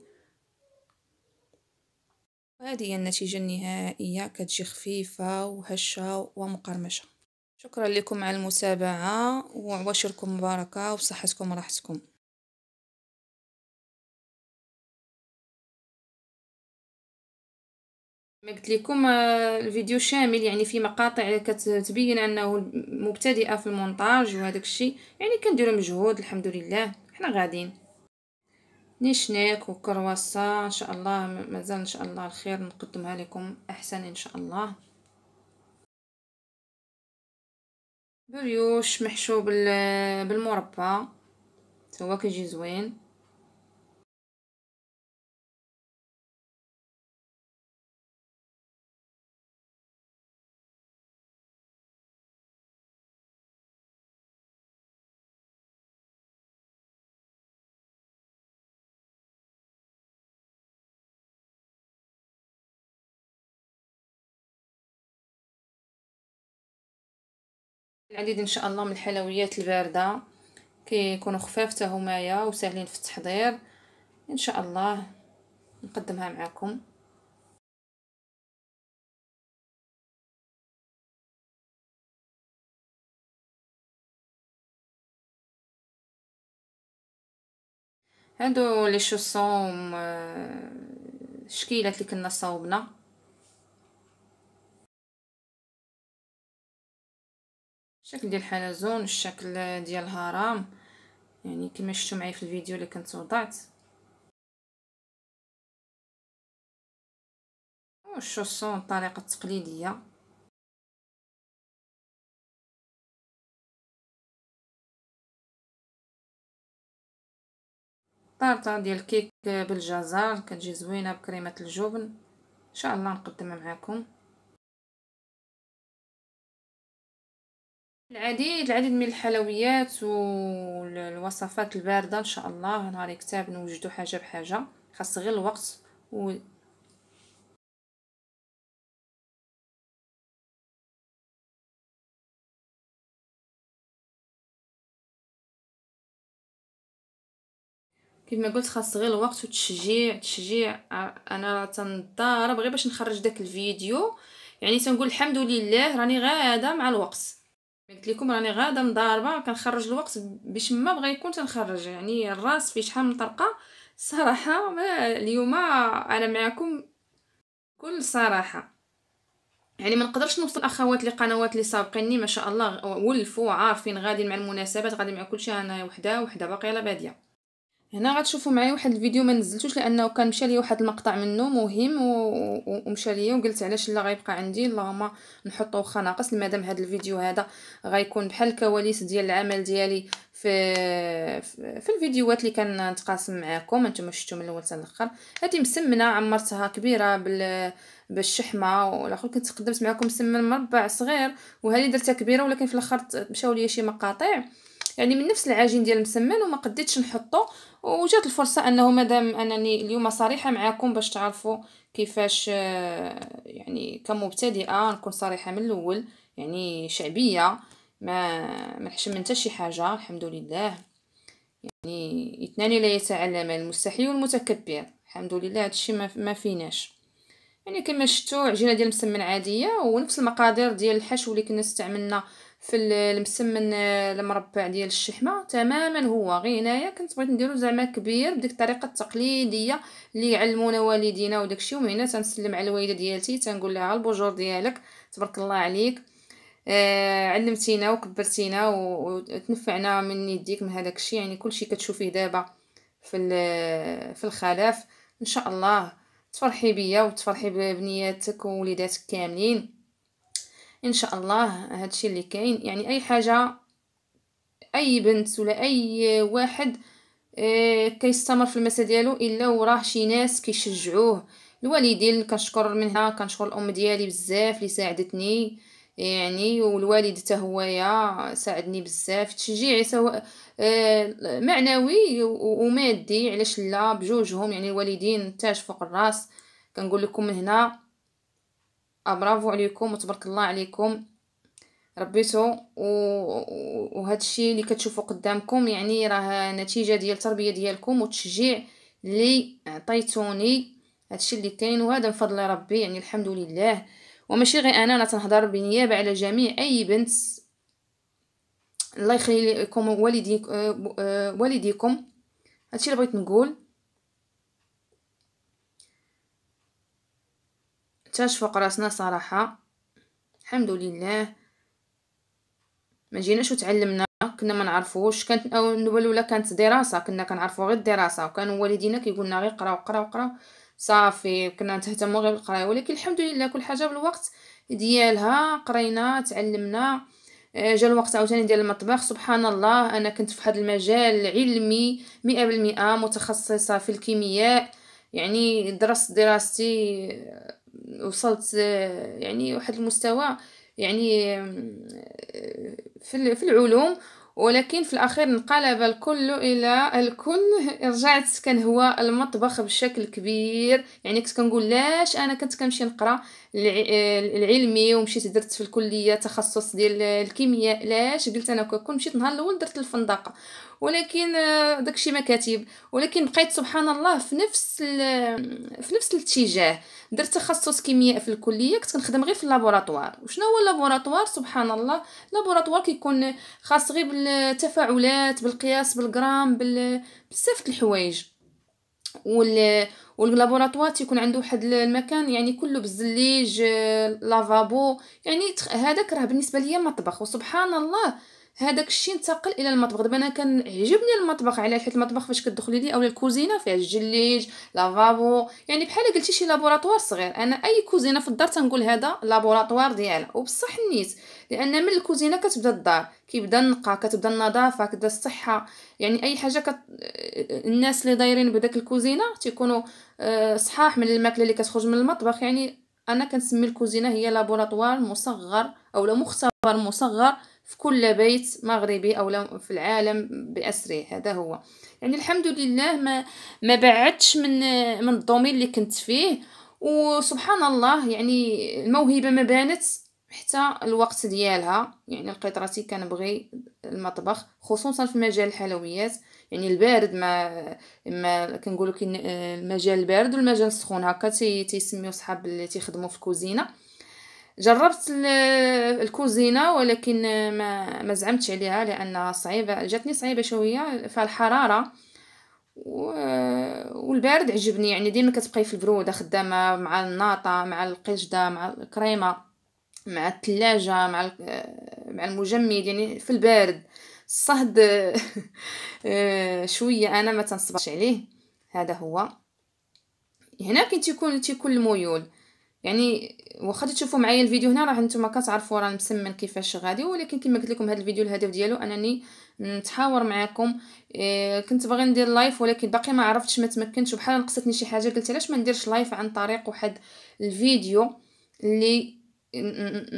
وهذه هي النتيجه النهائيه كتجي خفيفه وهشه ومقرمشه شكرا لكم على
المتابعة وعواشركم مباركة وصحتكم وراحتكم ما قلت لكم آه، الفيديو شامل يعني في مقاطع كتبين انه مبتدئه في
المونتاج وهذاك الشيء يعني كنديروا مجهود الحمد لله حنا غاديين نشناك وكرواسا ان شاء الله مازال ان شاء الله الخير نقدمها لكم احسن ان شاء الله
بريوش محشو بالمربى هو كيجي زوين العديد ان شاء الله من الحلويات البارده كيكونوا خفاف حتى هما وسهلين في التحضير ان شاء الله نقدمها معكم هادو لي شوسون آه، شكيلات اللي كنا صاوبنا الشكل ديال الحلزون الشكل ديال الهرم يعني كما شفتوا معايا في الفيديو اللي كنت وضعت والشوسون الطريقه التقليديه طارطة ديال الكيك بالجزر كتجي زوينه بكريمه الجبن ان شاء الله نقدمها معكم العديد العديد من الحلويات والوصفات الباردة ان شاء الله نهار كتاب نوجدو حاجة بحاجة خاص غير الوقت و كما قلت خاص غير الوقت وتشجيع تشجيع آه، انا تنضارب غير باش نخرج داك
الفيديو يعني تنقول الحمد لله راني غاده مع الوقت قلت لكم راني غاده مضاربه كنخرج الوقت باش ما بغى يكون تنخرج يعني الراس في شحال من طرقه صراحه ما اليوم انا معكم كل صراحه يعني ما نقدرش نوصل اخوات لقنوات اللي سابقيني ما شاء الله ولفوا عارفين غادي مع المناسبات غادي مع كل شيء انا وحده وحده باقيه لا باديه هنا غتشوفوا معايا واحد الفيديو ما نزلتوش لانه كان مشى لي واحد المقطع منه مهم ومشى لي وقلت علاش لا غيبقى عندي اللهم نحطو واخا ناقص المادام هذا الفيديو هذا غيكون بحال الكواليس ديال العمل ديالي في في الفيديوهات اللي كنتقاسم معاكم انتم شفتوا من الاول حتى الاخر هذه مسمنه عمرتها كبيره بال بالشحمه والاخر كنت قدمت معكم مسمن مربع صغير وهذه درتها كبيره ولكن في الاخر مشاو ليا شي مقاطع يعني من نفس العجين ديال المسمن وما قديتش نحطو وجات الفرصه انه مادام انني اليوم صريحه معكم باش تعرفوا كيفاش آه، يعني كمبتدئه نكون صريحه من الاول يعني شعبيه ما ما نحشم من شي حاجه الحمد لله يعني اثنان لا يتعلمان المستحي والمتكبر الحمد لله الشيء ما فيناش يعني كما شفتوا عجينه ديال المسمن عاديه ونفس المقادير ديال الحشو اللي كنا استعملنا في المسمن المربع آه، ديال الشحمه تماما هو غير هنايا كنت بغيت نديرو زعما كبير بديك الطريقه التقليديه اللي علمونا والدينا وداكشي ومن هنا تنسلم على الوالده ديالتي تنقول لها البوجور ديالك تبارك الله عليك آه علمتينا وكبرتينا وتنفعنا من يديك من هذاك الشيء يعني كلشي كتشوفيه دابا في في الخلاف ان شاء الله تفرحي بيا وتفرحي ببنياتك ووليداتك كاملين ان شاء الله هادشي اللي كاين يعني اي حاجه اي بنت ولا اي واحد آه، كيستمر في المسا ديالو الا وراه شي ناس كيشجعوه الوالدين كنشكر منها كنشكر الام ديالي بزاف اللي ساعدتني يعني والوالد حتى هويا ساعدني بزاف تشجيعي سواء آه، معنوي ومادي علاش لا بجوجهم يعني الوالدين تاج فوق الراس كنقول لكم من هنا آه، برافو عليكم وتبارك الله عليكم ربيتو وهذا الشيء اللي كتشوفوا قدامكم يعني راه نتيجه ديال التربيه ديالكم والتشجيع اللي عطيتوني هذا الشيء اللي كاين وهذا من فضل ربي يعني الحمد لله وماشي غير انا انا تنهضر بالنيابه على جميع اي بنت الله يخلي لكم والديك آه، آه، والديكم الشيء اللي بغيت نقول تاش فوق راسنا صراحه الحمد لله ما جيناش وتعلمنا كنا ما نعرفوش كانت الاول ولا كانت دراسه كنا كنعرفو غير الدراسه وكان والدينا كيقولنا غير قراو قراو قراو صافي كنا نتهتموا غير بالقرايه ولكن الحمد لله كل حاجه بالوقت ديالها قرينا تعلمنا آه، جا الوقت عاوتاني ديال المطبخ سبحان الله انا كنت في هذا المجال علمي مئة بالمئة متخصصه في الكيمياء يعني درست دراستي وصلت يعني واحد المستوى يعني في العلوم ولكن في الاخير انقلب الكل الى الكل رجعت كنهوى المطبخ بشكل كبير يعني كنت كنقول لاش انا كنت كنمشي نقرا العلمي ومشيت درت في الكليه تخصص ديال الكيمياء لاش قلت انا كون مشيت نهار الاول درت الفندقه ولكن آه، داكشي مكاتب ولكن بقيت سبحان الله في نفس آه، في نفس الاتجاه درت تخصص كيمياء في الكليه كنت كنخدم غير في اللابوراتوار وشنو هو اللابوراتوار سبحان الله لابوراتوار كيكون خاص غير بالتفاعلات بالقياس بالجرام بزاف بزاف الحوايج وال واللابوراتوار تيكون عنده واحد المكان يعني كله بالزليج آه، لافابو يعني هذاك راه بالنسبه ليا مطبخ وسبحان الله هذاك الشيء انتقل الى المطبخ دابا انا كنعجبني المطبخ على حيت المطبخ فاش كتدخلي ليه اولا الكوزينه فيها الجليج لافابو يعني بحال قلتي شي لابوراتوار صغير انا اي كوزينه في الدار تنقول هذا لابوراتوار ديالها وبصح نيت لان من الكوزينه كتبدا الدار كيبدا النقا كتبدا النظافه كتبدا الصحه يعني اي حاجه كت... الناس اللي دايرين بداك الكوزينه تيكونوا آه، صحاح من الماكله اللي كتخرج من المطبخ يعني انا كنسمي الكوزينه هي لابوراتوار مصغر او مختبر مصغر في كل بيت مغربي أو في العالم بأسره هذا هو يعني الحمد لله ما ما بعدتش من من الدومين اللي كنت فيه وسبحان الله يعني الموهبة ما بانت حتى الوقت ديالها يعني لقيت راسي كنبغي المطبخ خصوصا في مجال الحلويات يعني البارد ما ما كنقولوا كاين المجال البارد والمجال السخون هكا تيسميو صحاب اللي تيخدموا في الكوزينه جربت الكوزينه ولكن ما ما زعمتش عليها لانها صعيبه جاتني صعيبه شويه فالحراره والبارد عجبني يعني ديما كتبقاي في البروده خدامه مع الناطه مع القشده مع الكريمه مع الثلاجه مع مع المجمد يعني في البارد الصهد شويه انا ما تنصبرش عليه هذا هو هنا كي تيكون تيكون الميول يعني واخا تشوفوا معايا الفيديو هنا راه نتوما كتعرفوا راه مسمن كيفاش غادي ولكن كما قلت لكم هذا الفيديو الهدف ديالو انني نتحاور معاكم إيه كنت باغي ندير لايف ولكن باقي ما عرفتش ما تمكنتش وبحال نقصتني شي حاجه قلت علاش ما نديرش لايف عن طريق واحد الفيديو اللي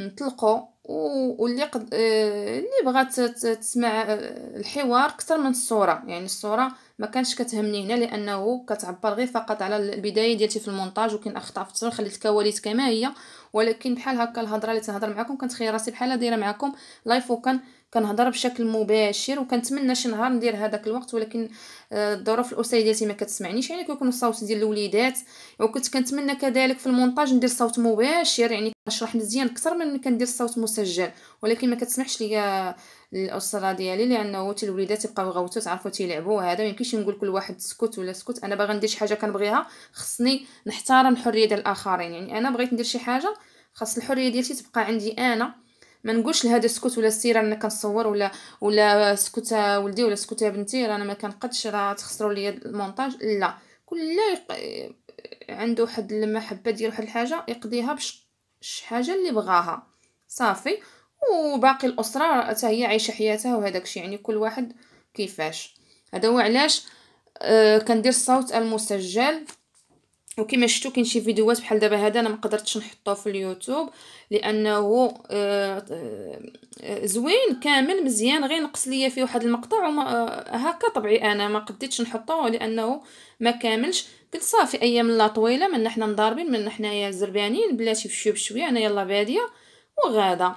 نطلقه واللي قد... آه، اللي بغات تسمع آه، الحوار اكثر من الصوره يعني الصوره ما كانش كتهمني هنا لانه كتعبر غير فقط على البدايه ديالتي في المونتاج وكاين اخطاء في التصوير خليت الكواليس كما هي ولكن بحال هكا الهضره اللي تنهضر معكم كنتخيل راسي بحال دايره معكم لايف وكان كنهضر بشكل مباشر وكنتمنى شي نهار ندير هذاك الوقت ولكن الظروف الاسريه ديالتي ما كتسمعنيش يعني كيكون الصوت ديال الوليدات وكنت كنتمنى كذلك في المونتاج ندير صوت مباشر يعني كنشرح مزيان اكثر من كندير صوت مسجل ولكن ما كتسمحش ليا الاسره ديالي لانه حتى الوليدات يبقاو غوتو تعرفوا تيلعبوا هذا ما يمكنش نقول كل واحد سكت ولا سكت انا باغا ندير شي حاجه كنبغيها خصني نحترم الحريه ديال الاخرين يعني انا بغيت ندير شي حاجه خاص الحريه ديالتي تبقى عندي انا ما نقولش لهذا اسكت ولا سير انا كنصور ولا ولا سكت ولدي ولا سكت يا بنتي راه انا ما كنقدش راه تخسروا لي المونتاج لا كل يق... عنده واحد المحبه ديال واحد الحاجه يقضيها بش حاجه اللي بغاها صافي وباقي الاسره حتى هي عايشه حياتها وهذاك الشيء يعني كل واحد كيفاش هذا هو علاش أه كندير الصوت المسجل وكما شفتوا كاين شي فيديوهات بحال دابا هذا انا ما قدرتش نحطه في اليوتيوب لانه آه، آه، زوين كامل مزيان غير نقص ليا فيه واحد المقطع وما آه، هكا طبعي انا ما قديتش نحطه لانه ما كاملش قلت صافي ايام لا طويله من حنا مضاربين من حنايا زربانين بلاتي بشويه بشويه انا يلا باديه وغاده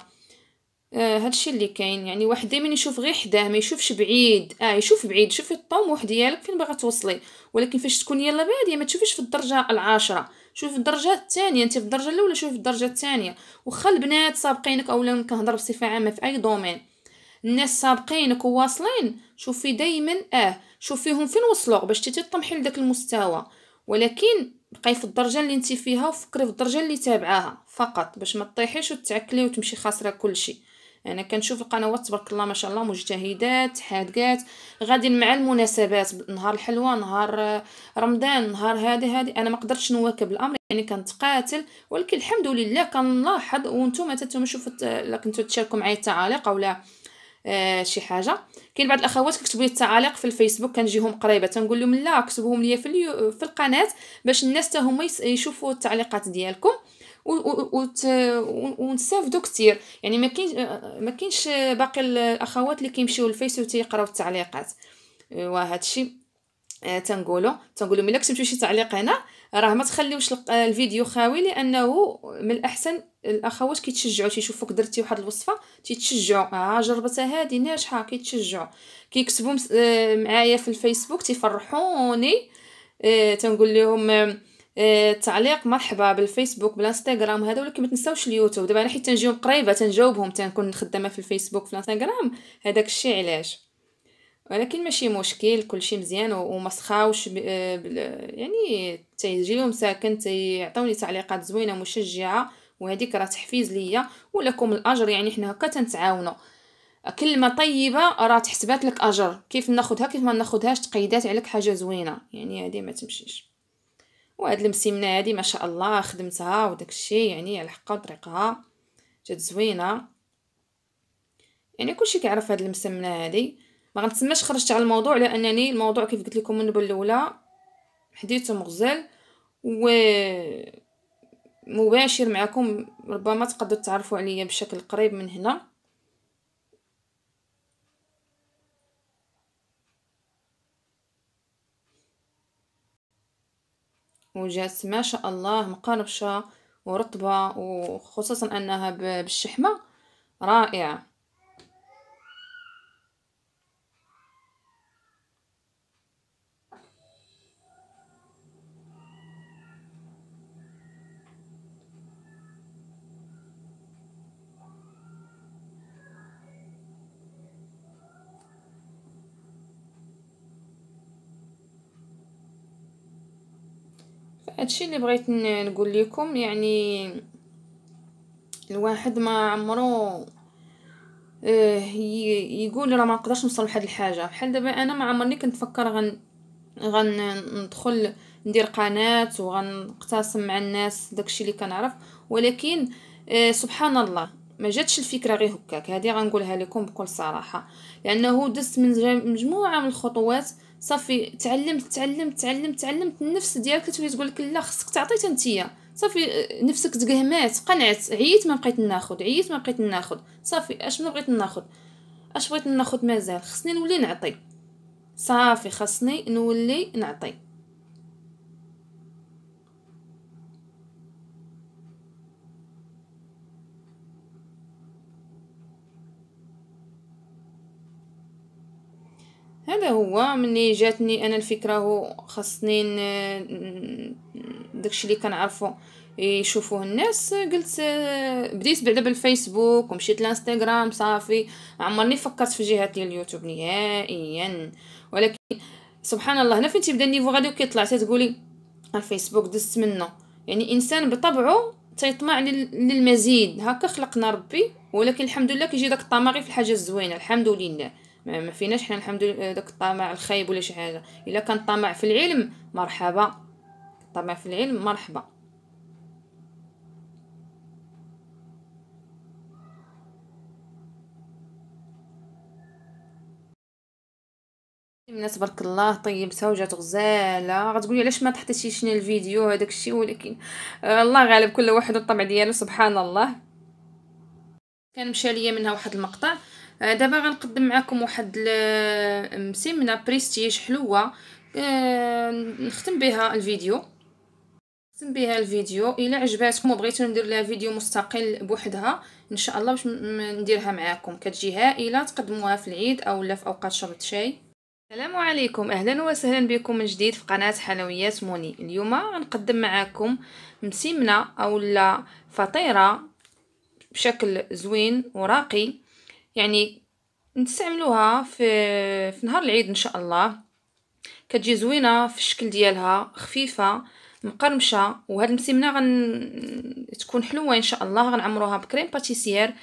آه، هادشي اللي كاين يعني واحد دائما يشوف غير حداه ما يشوفش بعيد اه يشوف بعيد شوفي الطموح ديالك فين باغا توصلي ولكن فاش تكون يلا باديه ما تشوفيش في الدرجه العاشره شوف الدرجه الثانيه انت في الدرجه الاولى شوف الدرجه الثانيه واخا البنات سابقينك اولا كنهضر بصفه عامه في اي دومين الناس سابقينك وواصلين شوفي دائما اه شوفيهم فين وصلوا باش تطمحي لذاك المستوى ولكن بقاي في الدرجه اللي انت فيها وفكري في الدرجه اللي تابعاها فقط باش ما تطيحيش وتعكلي وتمشي خاسره كلشي انا كنشوف القنوات تبارك الله ما شاء الله مجتهدات حادقات غاديين مع المناسبات نهار الحلوى نهار رمضان نهار هذا هادي انا ما قدرتش نواكب الامر يعني كنتقاتل ولكن الحمد لله كنلاحظ وانتم حتى شوفوا الا كنتو تشاركوا معايا التعاليق اولا آه شي حاجه كاين بعض الاخوات كتبوا لي التعاليق في الفيسبوك كنجيهم قريبه تنقول لهم لا كتبوهم لي في, في القناه باش الناس حتى هما يشوفوا التعليقات ديالكم دو كثير يعني ما كاين ما كاينش باقي الاخوات اللي كيمشيو للفيس وتيقراو التعليقات أه، وهذا الشيء أه، تنقولوا تنقولوا ملي كتمشيو شي تعليق هنا راه ما تخليوش أه، الفيديو خاوي لانه من الاحسن الاخوات كيتشجعوا تيشوفوك درتي واحد الوصفه تيتشجعوا ها آه جربتها هذه ناجحه كيتشجعوا كيكتبوا معايا في الفيسبوك تيفرحوني تنقول لهم آه، تعليق مرحبا بالفيسبوك بالانستغرام ولكن ما تنساوش اليوتيوب دابا انا حيت تنجيهم قريبه تنجاوبهم تنكون خدامه في الفيسبوك في الانستغرام هذاك الشيء علاش ولكن ماشي مشكل كلشي مزيان وما سخاوش آه، يعني تيجيهم ساكن تيعطوني تعليقات زوينه مشجعه وهذيك راه تحفيز ليا ولكم الاجر يعني حنا هكا تنتعاونوا كلمه طيبه راه تحسبات لك اجر كيف ناخدها كيف ما ناخذهاش تقيدات عليك حاجه زوينه يعني هذه ما تمشيش وهاد المسيمنه هادي ما شاء الله خدمتها وداك الشيء يعني على حقها وطريقها جات زوينه يعني كلشي كيعرف هاد المسمنه هادي ما غنتسماش خرجت على الموضوع لانني الموضوع كيف قلت لكم من الاولى حديث مغزل و مباشر معكم ربما تقدروا تعرفوا عليا بشكل قريب من هنا وجات ما شاء الله مقربشه ورطبه وخصوصا انها بالشحمه رائعه هادشي اللي بغيت نقول لكم يعني الواحد ما عمرو آه، يقول راه ما نقدرش نوصل لواحد الحاجه بحال دابا انا ما عمرني كنت فكر غن غندخل ندير قناه وغنقتسم مع الناس داكشي اللي كنعرف ولكن آه، سبحان الله ما جاتش الفكره غير هكاك هذه غنقولها لكم بكل صراحه لانه دست من مجموعه من الخطوات صافي تعلمت تعلمت تعلمت تعلمت النفس ديالك كتولي تقول لك لا خصك تعطي تنتيا صافي نفسك تقهمات قنعت عييت ما بقيت ناخد عييت ما بقيت ناخد صافي اشنو بغيت ناخد اش بغيت ناخد مازال خصني نولي نعطي صافي خصني نولي نعطي هذا هو مني جاتني انا الفكره هو خاصني داكشي اللي كنعرفو يشوفوه الناس قلت آه، بديت بعدا بالفيسبوك ومشيت لانستغرام صافي عمرني فكرت في جهه اليوتيوب نهائيا ولكن سبحان الله هنا فين تيبدا النيفو غادي وكيطلع تتقولي الفيسبوك دزت منه يعني انسان بطبعه تيطمع للمزيد هكا خلقنا ربي ولكن الحمد لله كيجي داك الطمع في الحاجه الزوينه الحمد لله ما فيناش حنا الحمد لله آه، داك الطمع الخايب ولا شي حاجه الا كان طمع في العلم مرحبا طمع في العلم مرحبا الناس تبارك الله طيبتها وجات غزاله غتقولي علاش ما تحطيتيش هنا الفيديو هذاك الشيء ولكن آه، الله غالب كل واحد الطمع ديالو سبحان الله كان مشى ليا منها واحد المقطع آه، دابا غنقدم معكم واحد مسمنه بريستيج حلوه آه، نختم بها الفيديو نختم بها الفيديو الا عجباتكم وبغيتو ندير لها فيديو مستقل بوحدها ان شاء الله باش نديرها معاكم كتجي هائله تقدموها في العيد اولا في اوقات شرب الشاي السلام عليكم اهلا وسهلا بكم من جديد في قناه حلويات موني اليوم غنقدم معاكم مسمنه اولا فطيره بشكل زوين وراقي يعني نستعملوها في في نهار العيد ان شاء الله كتجي زوينه في الشكل ديالها خفيفه مقرمشه وهاد المسمنه غن تكون حلوه ان شاء الله غنعمروها بكريم باتيسير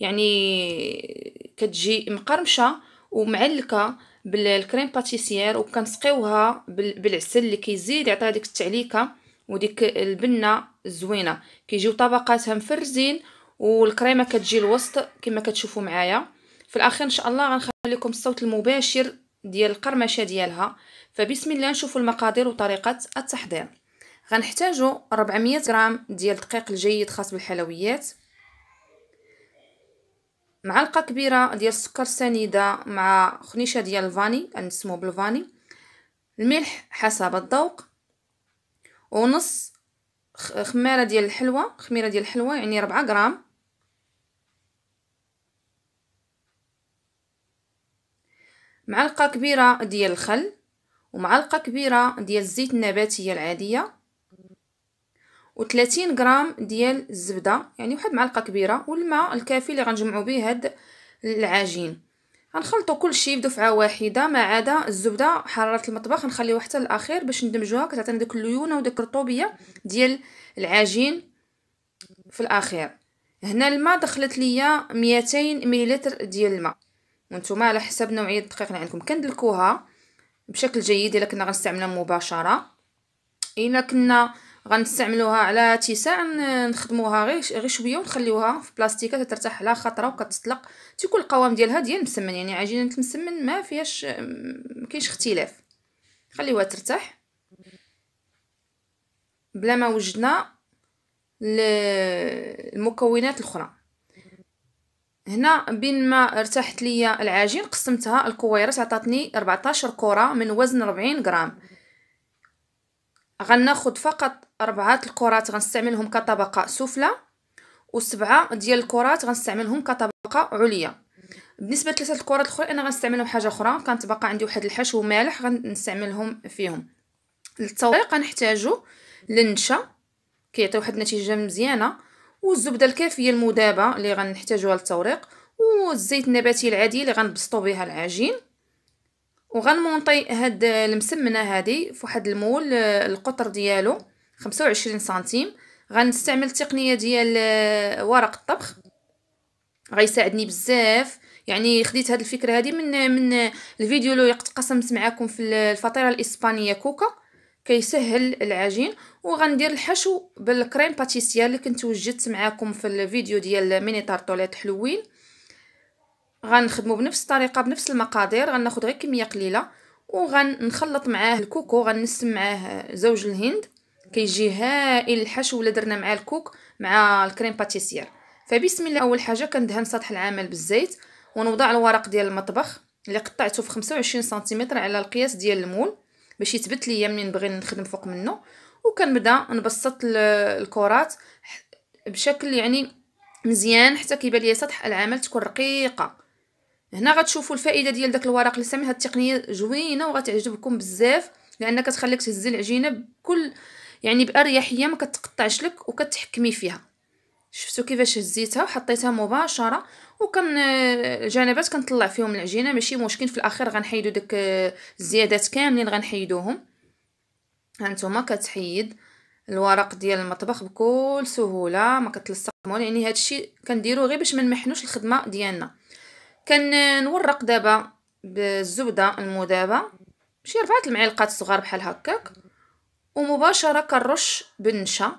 يعني كتجي مقرمشه ومعلكه بالكريم باتيسير وكنسقيوها بالعسل اللي كيزيد يعطيها ديك التعليكه وديك البنه الزوينه كيجيو طبقاتها مفرزين والكريمه كتجي الوسط كما كتشوفوا معايا في الاخير ان شاء الله غنخلي لكم الصوت المباشر ديال القرمشه ديالها فبسم الله نشوفوا المقادير وطريقه التحضير غنحتاجوا 400 غرام ديال الدقيق الجيد خاص بالحلويات معلقه كبيره ديال السكر سنيده مع خنيشه ديال الفاني نسموه بالفاني الملح حسب الذوق ونص خماره ديال الحلوى خميره ديال الحلوى يعني ربعة غرام معلقه كبيره ديال الخل ومعلقه كبيره ديال الزيت النباتيه العاديه و30 غرام ديال الزبده يعني واحد معلقه كبيره والماء الكافي اللي غنجمعوا به هاد العجين غنخلطوا كلشي بدفعه واحده ما عدا الزبده حراره المطبخ غنخليوها حتى الاخير باش ندمجوها كتعطينا داك الليونه وداك الرطوبيه ديال العجين في الاخير هنا الماء دخلت ليا 200 مليلتر ديال الماء وانتم على حسب نوعيه الدقيق اللي عندكم كندلكوها بشكل جيد الا كنا غنستعملها مباشره الا كنا غنستعملوها على اتساع نخدموها غير غير شويه ونخليوها في بلاستيكه ترتاح على خطره وكتطلق تيكون القوام ديالها ديال المسمن يعني عجينه المسمن ما فيهاش ما كاينش اختلاف خليوها ترتاح بلا ما وجدنا المكونات الاخرى هنا بين ما ارتاحت ليا العجين قسمتها الكويرات عطاتني 14 كره من وزن 40 غرام غناخد فقط أربعة الكرات غنستعملهم كطبقة سفلى وسبعة ديال الكرات غنستعملهم كطبقة عليا بالنسبة لثلاثة الكرات الأخرى أنا غنستعملهم حاجة أخرى باقا عندي واحد الحشو مالح غنستعملهم فيهم للتوريق غنحتاجو النشا كيعطي واحد النتيجة مزيانة والزبدة الكافية المذابة اللي غنحتاجوها للتوريق والزيت النباتي العادي اللي غنبسطو بها العجين وغنمونطي هاد المسمنه هادي فواحد المول القطر ديالو خمسة وعشرين سنتيم غنستعمل التقنيه ديال آه، ورق الطبخ غيساعدني بزاف يعني خديت هاد الفكره هادي من من الفيديو اللي قسمت معاكم في الفطيره الاسبانيه كوكا كيسهل العجين وغندير الحشو بالكريم باتيسيير اللي كنت وجدت معاكم في الفيديو ديال ميني طارطوليت حلوين غنخدمو بنفس الطريقه بنفس المقادير غناخد غير كميه قليله وغنخلط معاه الكوكو غنسم معاه زوج الهند كيجي هائل الحشو ولا درنا مع الكوك مع الكريم باتيسير فبسم الله اول حاجه كندهن سطح العمل بالزيت ونوضع الورق ديال المطبخ اللي قطعته في 25 سنتيمتر على القياس ديال المول باش يثبت ليا منين نبغي نخدم فوق منه وكنبدا نبسط الكرات بشكل يعني مزيان حتى كيبان ليا سطح العمل تكون رقيقه هنا غتشوفوا الفائده ديال داك الورق اللي سامي هاد التقنيه زوينه وغتعجبكم بزاف لان كتخليك تهز العجينه بكل يعني باريحيه ما كتقطعش لك وكتحكمي فيها شفتوا كيفاش هزيتها وحطيتها مباشره وكان الجانبات كنطلع فيهم العجينه ماشي مشكل في الاخير غنحيدو داك الزيادات كاملين غنحيدوهم هانتوما كتحيد الورق ديال المطبخ بكل سهوله ما كتلصق يعني الشيء كنديروه غير باش ما نمحنوش الخدمه ديالنا كنورق دابا بالزبده المذابه شي ربعه المعلقات صغار بحال هكاك ومباشرة كنرش بالنشا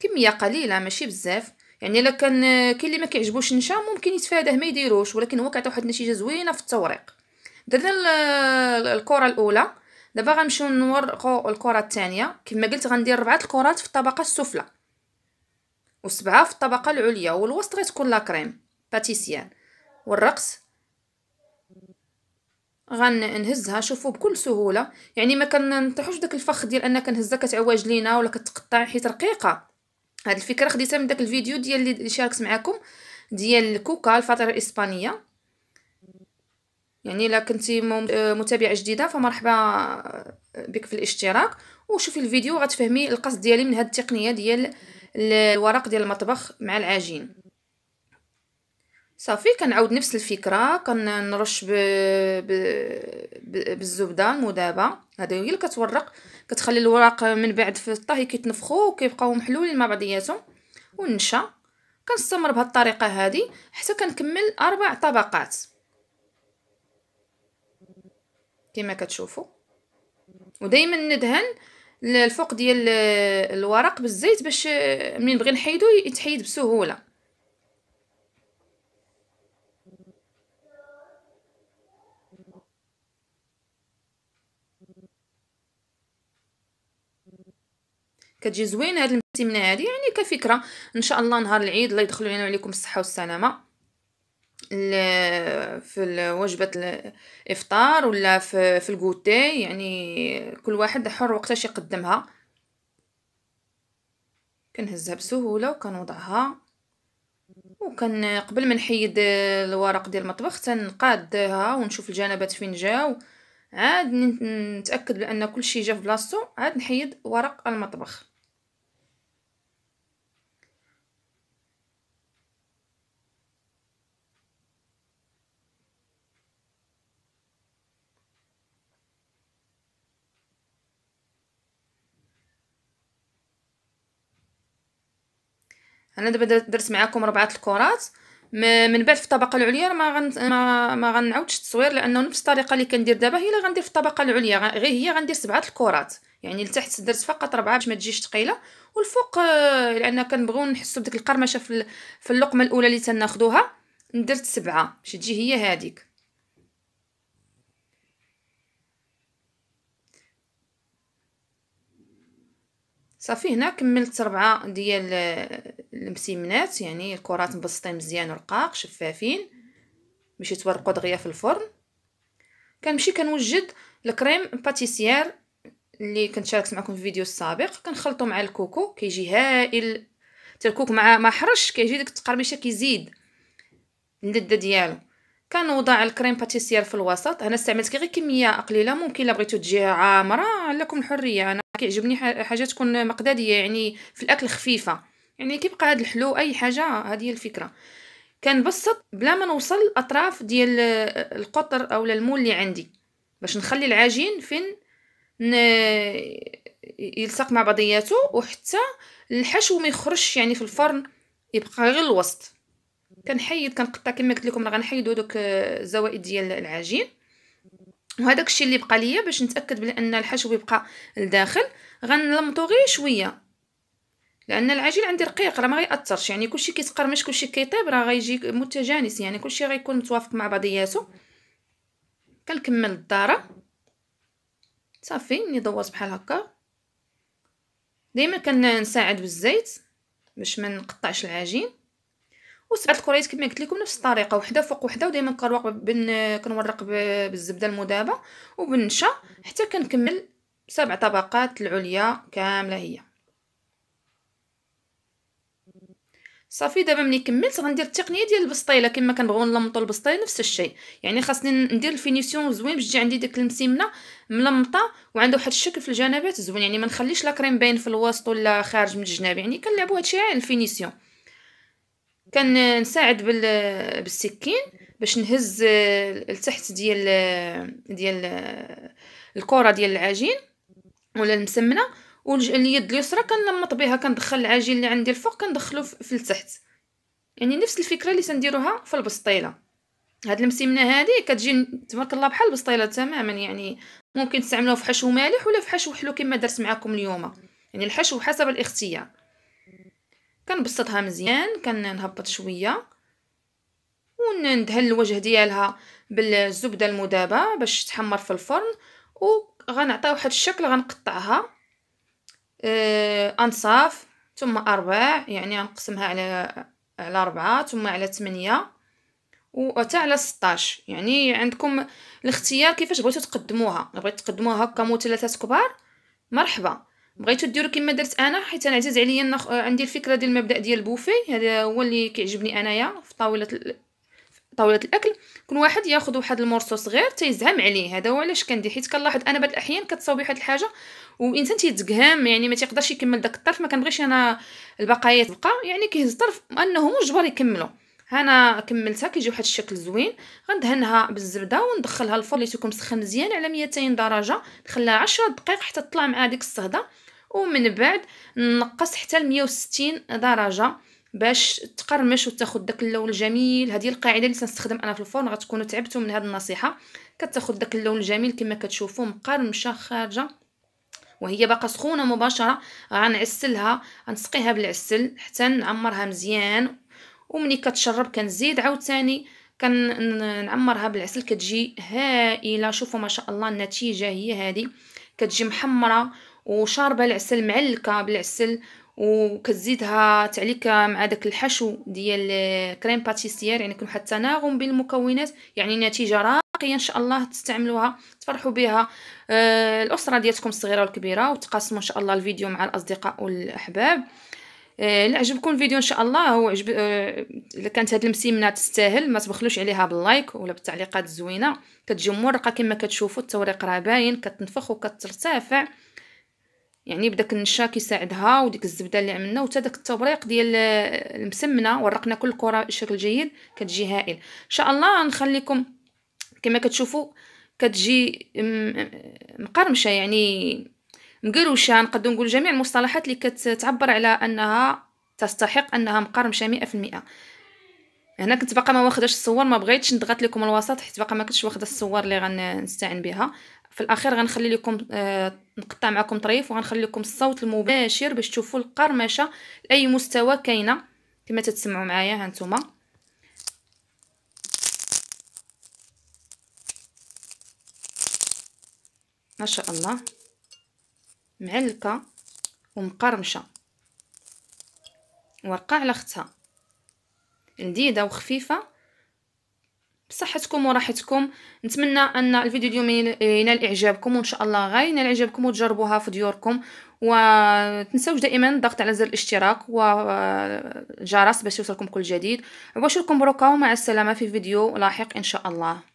كمية قليلة ماشي بزاف يعني الا كان كاين اللي ما كيعجبوش النشا ممكن يتفاداه ما يديروش ولكن هو كيعطي واحد النتيجه زوينه في التوريق درنا الكره الاولى دابا غنمشيو نورقوا الكره الثانيه كما قلت غندير ربعه الكرات في الطبقه السفلى وسبعه في الطبقه العليا والوسط غتكون لا كريم باتيسيان والرقص غنهزها شوفوا بكل سهوله يعني ما كنطيحوش داك الفخ ديال انك نهزها كتعوج لينا ولا كتقطع حيت رقيقه هاد الفكره خديتها من داك الفيديو ديال اللي شاركت معكم ديال الكوكا الفطيره الاسبانيه يعني الا كنتي آه، متابعه جديده فمرحبا آه، بك في الاشتراك وشوفي الفيديو غتفهمي القصد ديالي من هاد التقنيه ديال الورق ديال المطبخ مع العجين صافي كنعاود نفس الفكره كنرش ب... ب... ب... بالزبده المذابه هذا هي اللي كتورق كتخلي الوراق من بعد في الطهي كيتنفخوا وكيبقاو محلولين مع بعضياتهم والنشا كنستمر بهذه الطريقه هذه حتى كنكمل اربع طبقات كما كتشوفوا ودائما ندهن الفوق ديال الورق بالزيت باش منين بغي نحيدو يتحيد بسهوله كتجي زوينه هاد المسمنه هادي يعني كفكره ان شاء الله نهار العيد الله يدخل لنا وعليكم الصحه والسلامه في وجبه الافطار ولا في في الكوتي يعني كل واحد حر وقتاش يقدمها كنهزها بسهوله وكنوضعها وكان قبل ما نحيد الورق ديال المطبخ تنقادها ونشوف الجنبات فين جاو عاد نتاكد بان كل شيء جا في بلاصتو عاد نحيد ورق المطبخ انا دابا درت معاكم ربعه الكرات من بعد في الطبقه العليا ما غن ما, ما غنعاودش التصوير لانه نفس الطريقه اللي كندير دابا هي اللي غندير في الطبقه العليا غير هي غندير سبعه الكرات يعني لتحت درت فقط ربعه باش ما تجيش ثقيله والفوق آه، لان كنبغيو نحسوا بديك القرمشه في اللقمه الاولى اللي تناخذوها درت سبعه باش تجي هي هذيك صافي هنا كملت ربعة ديال المسيمنات يعني الكرات مبسطين مزيان ورقاق شفافين باش يتورقوا دغيا في الفرن كنمشي كنوجد الكريم باتيسيير اللي كنت شاركت معكم في الفيديو السابق كنخلطو مع الكوكو كيجي هائل حتى الكوك مع ما حرش كيجي ديك التقرميشه كيزيد اللذه ديالو كنوضع الكريم باتيسير في الوسط انا استعملت غير كميه قليله ممكن الا بغيتو تجيها عامره لكم الحريه انا كيعجبني حاجه تكون مقداديه يعني في الاكل خفيفه يعني كيبقى هاد الحلو اي حاجه هذه هي الفكره كنبسط بلا ما نوصل الاطراف ديال القطر اولا المول اللي عندي باش نخلي العجين فين ن... يلصق مع بعضياته وحتى الحشو ما يخرجش يعني في الفرن يبقى غير الوسط كنحيد كنقطع كما قلت لكم راه غنحيدو دوك الزوائد آه، ديال العجين وهذاك الشيء اللي بقى ليا باش نتاكد بلي ان الحشو يبقى لداخل غنلمطو غير شويه لان العجين عندي رقيق راه ما غياثرش يعني كلشي كيتقرمش كلشي كيطيب راه غيجي متجانس يعني كلشي غيكون متوافق مع بعضياته كنكمل الداره صافي ني دوز بحال هكا ديما كنساعد بالزيت باش ما نقطعش العجين وسبعه الكريات كما قلت لكم نفس الطريقه وحده فوق وحده ودائما كنورق بن كنورق بالزبده المذابه وبالنشا حتى كنكمل سبع طبقات العليا كامله هي صافي دابا ملي كملت غندير التقنيه ديال البسطيله كما كنبغيو نلمطو البسطيله نفس الشيء يعني خاصني ندير الفينيسيون زوين باش تجي عندي ديك المسمنه ملمطه وعنده واحد الشكل في الجنابات زوين يعني ما نخليش لا كريم باين في الوسط ولا خارج من الجناب يعني كنلعبوا هادشي على الفينيسيون كنساعد بالسكين باش نهز آه، التحت ديال آه، ديال آه، الكره ديال العجين ولا المسمنه واليد اليسرى كنلمط بها كندخل العجين اللي عندي الفوق كندخلو في التحت يعني نفس الفكره اللي تنديروها في البسطيله هاد المسمنه هذه كتجي تبارك الله بحال البسطيله تماما يعني ممكن تستعملوها في حشو مالح ولا في حشو حلو كما درت معكم اليوم يعني الحشو حسب الاختيار كنبسطها مزيان كنهبط شويه وندهن الوجه ديالها بالزبده المذابه باش تحمر في الفرن وغنعطيها واحد الشكل غنقطعها آه انصاف ثم ارباع يعني غنقسمها على على أربعة ثم على ثمانية وحتى على 16 يعني عندكم الاختيار كيفاش بغيتو تقدموها بغيتو تقدموها هكا مثلثات كبار مرحبا بغيتو ديرو كما درت انا حيت انا عزيز عليا نخ... آه، عندي الفكره ديال المبدا ديال البوفي هذا هو اللي كيعجبني انايا في طاوله ال... طاوله الاكل كل واحد ياخذ واحد المورسو صغير تيزعم عليه هذا هو علاش كندير حيت كنلاحظ انا بعض الاحيان كتصاوب واحد الحاجه والانسان تيتقهام يعني ما تيقدرش يكمل داك الطرف ما كنبغيش انا البقايا تبقى يعني كيهز الطرف انه مجبر يكملو انا كملتها كيجي واحد الشكل زوين غندهنها بالزبده وندخلها الفرن اللي تيكون مسخن مزيان على 200 درجه نخليها 10 دقائق حتى تطلع مع ديك الصهده ومن بعد نقص حتى ل 160 درجه باش تقرمش وتاخذ داك اللون الجميل هذه القاعده اللي تنستخدم انا في الفرن غتكونوا تعبتوا من هذه النصيحه كتاخذ داك اللون الجميل كما كتشوفوا مقرمشه خارجه وهي باقا سخونه مباشره غنعسلها غنسقيها بالعسل حتى نعمرها مزيان ومني كتشرب كنزيد عاوتاني كنعمرها بالعسل كتجي هائله شوفوا ما شاء الله النتيجه هي هذه كتجي محمره وشاربه العسل معلكه بالعسل وكتزيدها تعليك مع داك الحشو ديال كريم باتيسيير يعني كيكون واحد التناغم بين المكونات يعني نتيجه راقيه ان شاء الله تستعملوها تفرحوا بها آه الاسره ديالكم الصغيره والكبيره وتقاسموا ان شاء الله الفيديو مع الاصدقاء والاحباب الا آه، عجبكم الفيديو ان شاء الله عجب آه، الا كانت هاد المسيمنه تستاهل ما تبخلوش عليها باللايك ولا بالتعليقات الزوينه كتجي مورقه كما كتشوفوا التوريق راه باين كتنفخ وكترتفع يعني بداك النشا كيساعدها وديك الزبده اللي عملنا وحتى داك التبريق ديال المسمنه ورقنا كل كره بشكل جيد كتجي هائل ان شاء الله نخليكم كما كتشوفوا كتجي مقرمشه يعني مقروشه نقدر نقول جميع المصطلحات اللي كتعبر على انها تستحق انها مقرمشه 100% هنا كنت باقا ما واخداش الصور ما بغيتش نضغط لكم الوسط حيت باقا ما كنتش واخده الصور اللي غنستعين بها في الاخير غنخلي لكم آه نقطع معكم طريف وغنخلي لكم الصوت المباشر باش تشوفوا القرمشه لاي مستوى كاينه كما تتسمعوا معايا ها نتوما ما شاء الله معلكه ومقرمشه ورقه على اختها لذيذه وخفيفه بصحتكم وراحتكم نتمنى ان الفيديو اليوم ينال اعجابكم وان شاء الله ينال اعجابكم وتجربوها في ديوركم وتنساوش دائما الضغط على زر الاشتراك والجرس باش يوصلكم كل جديد
وبشركم بركه ومع السلامه في فيديو لاحق ان شاء الله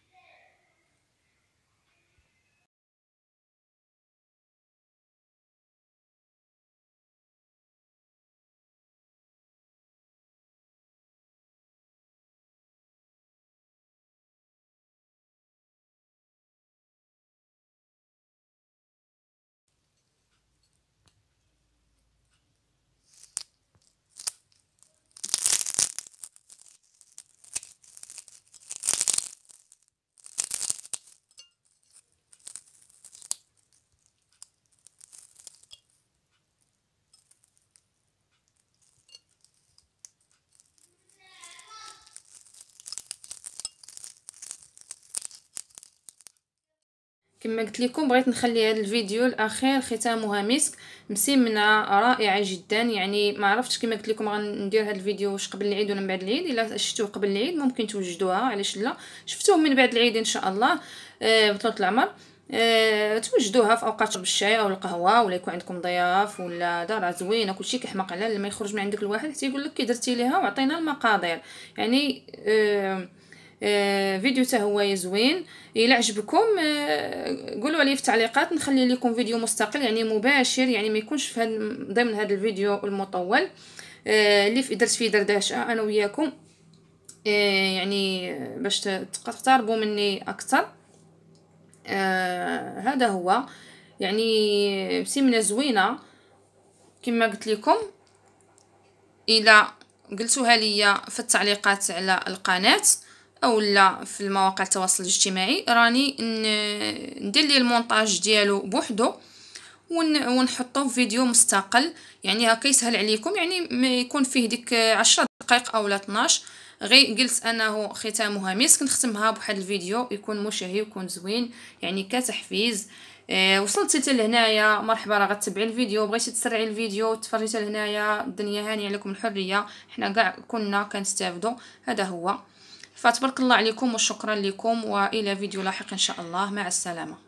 كما قلت لكم بغيت نخلي هذا الفيديو الاخير ختامها مسك مسمنه رائعه جدا يعني ما عرفتش كما قلت لكم غندير هذا الفيديو واش قبل العيد ولا من بعد العيد الا شفتوه قبل العيد ممكن توجدوها علاش لا شفتوه من بعد العيد ان شاء الله آه، بطوله العمر أه توجدوها في اوقات شرب الشاي او القهوه ولا يكون عندكم ضياف ولا دار زوينه كلشي كيحماق على لما يخرج من عندك الواحد حتى يقول لك كي درتي ليها وعطينا المقادير يعني أه آه، فيديو حتى هو زوين الا عجبكم آه، قولوا لي في التعليقات نخلي لكم فيديو مستقل يعني مباشر يعني ما يكونش في هاد ضمن هذا الفيديو المطول آه، اللي في درت فيه دردشه انا وياكم يعني باش تقتربوا مني اكثر هذا هو يعني سمنه زوينه كما قلت لكم الى قلتوها ليا في التعليقات على القناه اولا في المواقع التواصل الاجتماعي راني ندير لي المونتاج ديالو بوحدو ونحطو في فيديو مستقل يعني هكا يسهل عليكم يعني ما يكون فيه ديك 10 دقائق اولا 12 غير قلت انه ختامها مسك نختمها بواحد الفيديو يكون مشهي ويكون زوين يعني كتحفيز آه، وصلت حتى لهنايا مرحبا راه غتبعي الفيديو بغيتي تسرعي الفيديو تفرجي لهنايا الدنيا هانيه عليكم الحريه حنا كاع كنا كنستافدو هذا هو فتبارك الله عليكم وشكرا لكم والى فيديو لاحق ان شاء الله
مع السلامه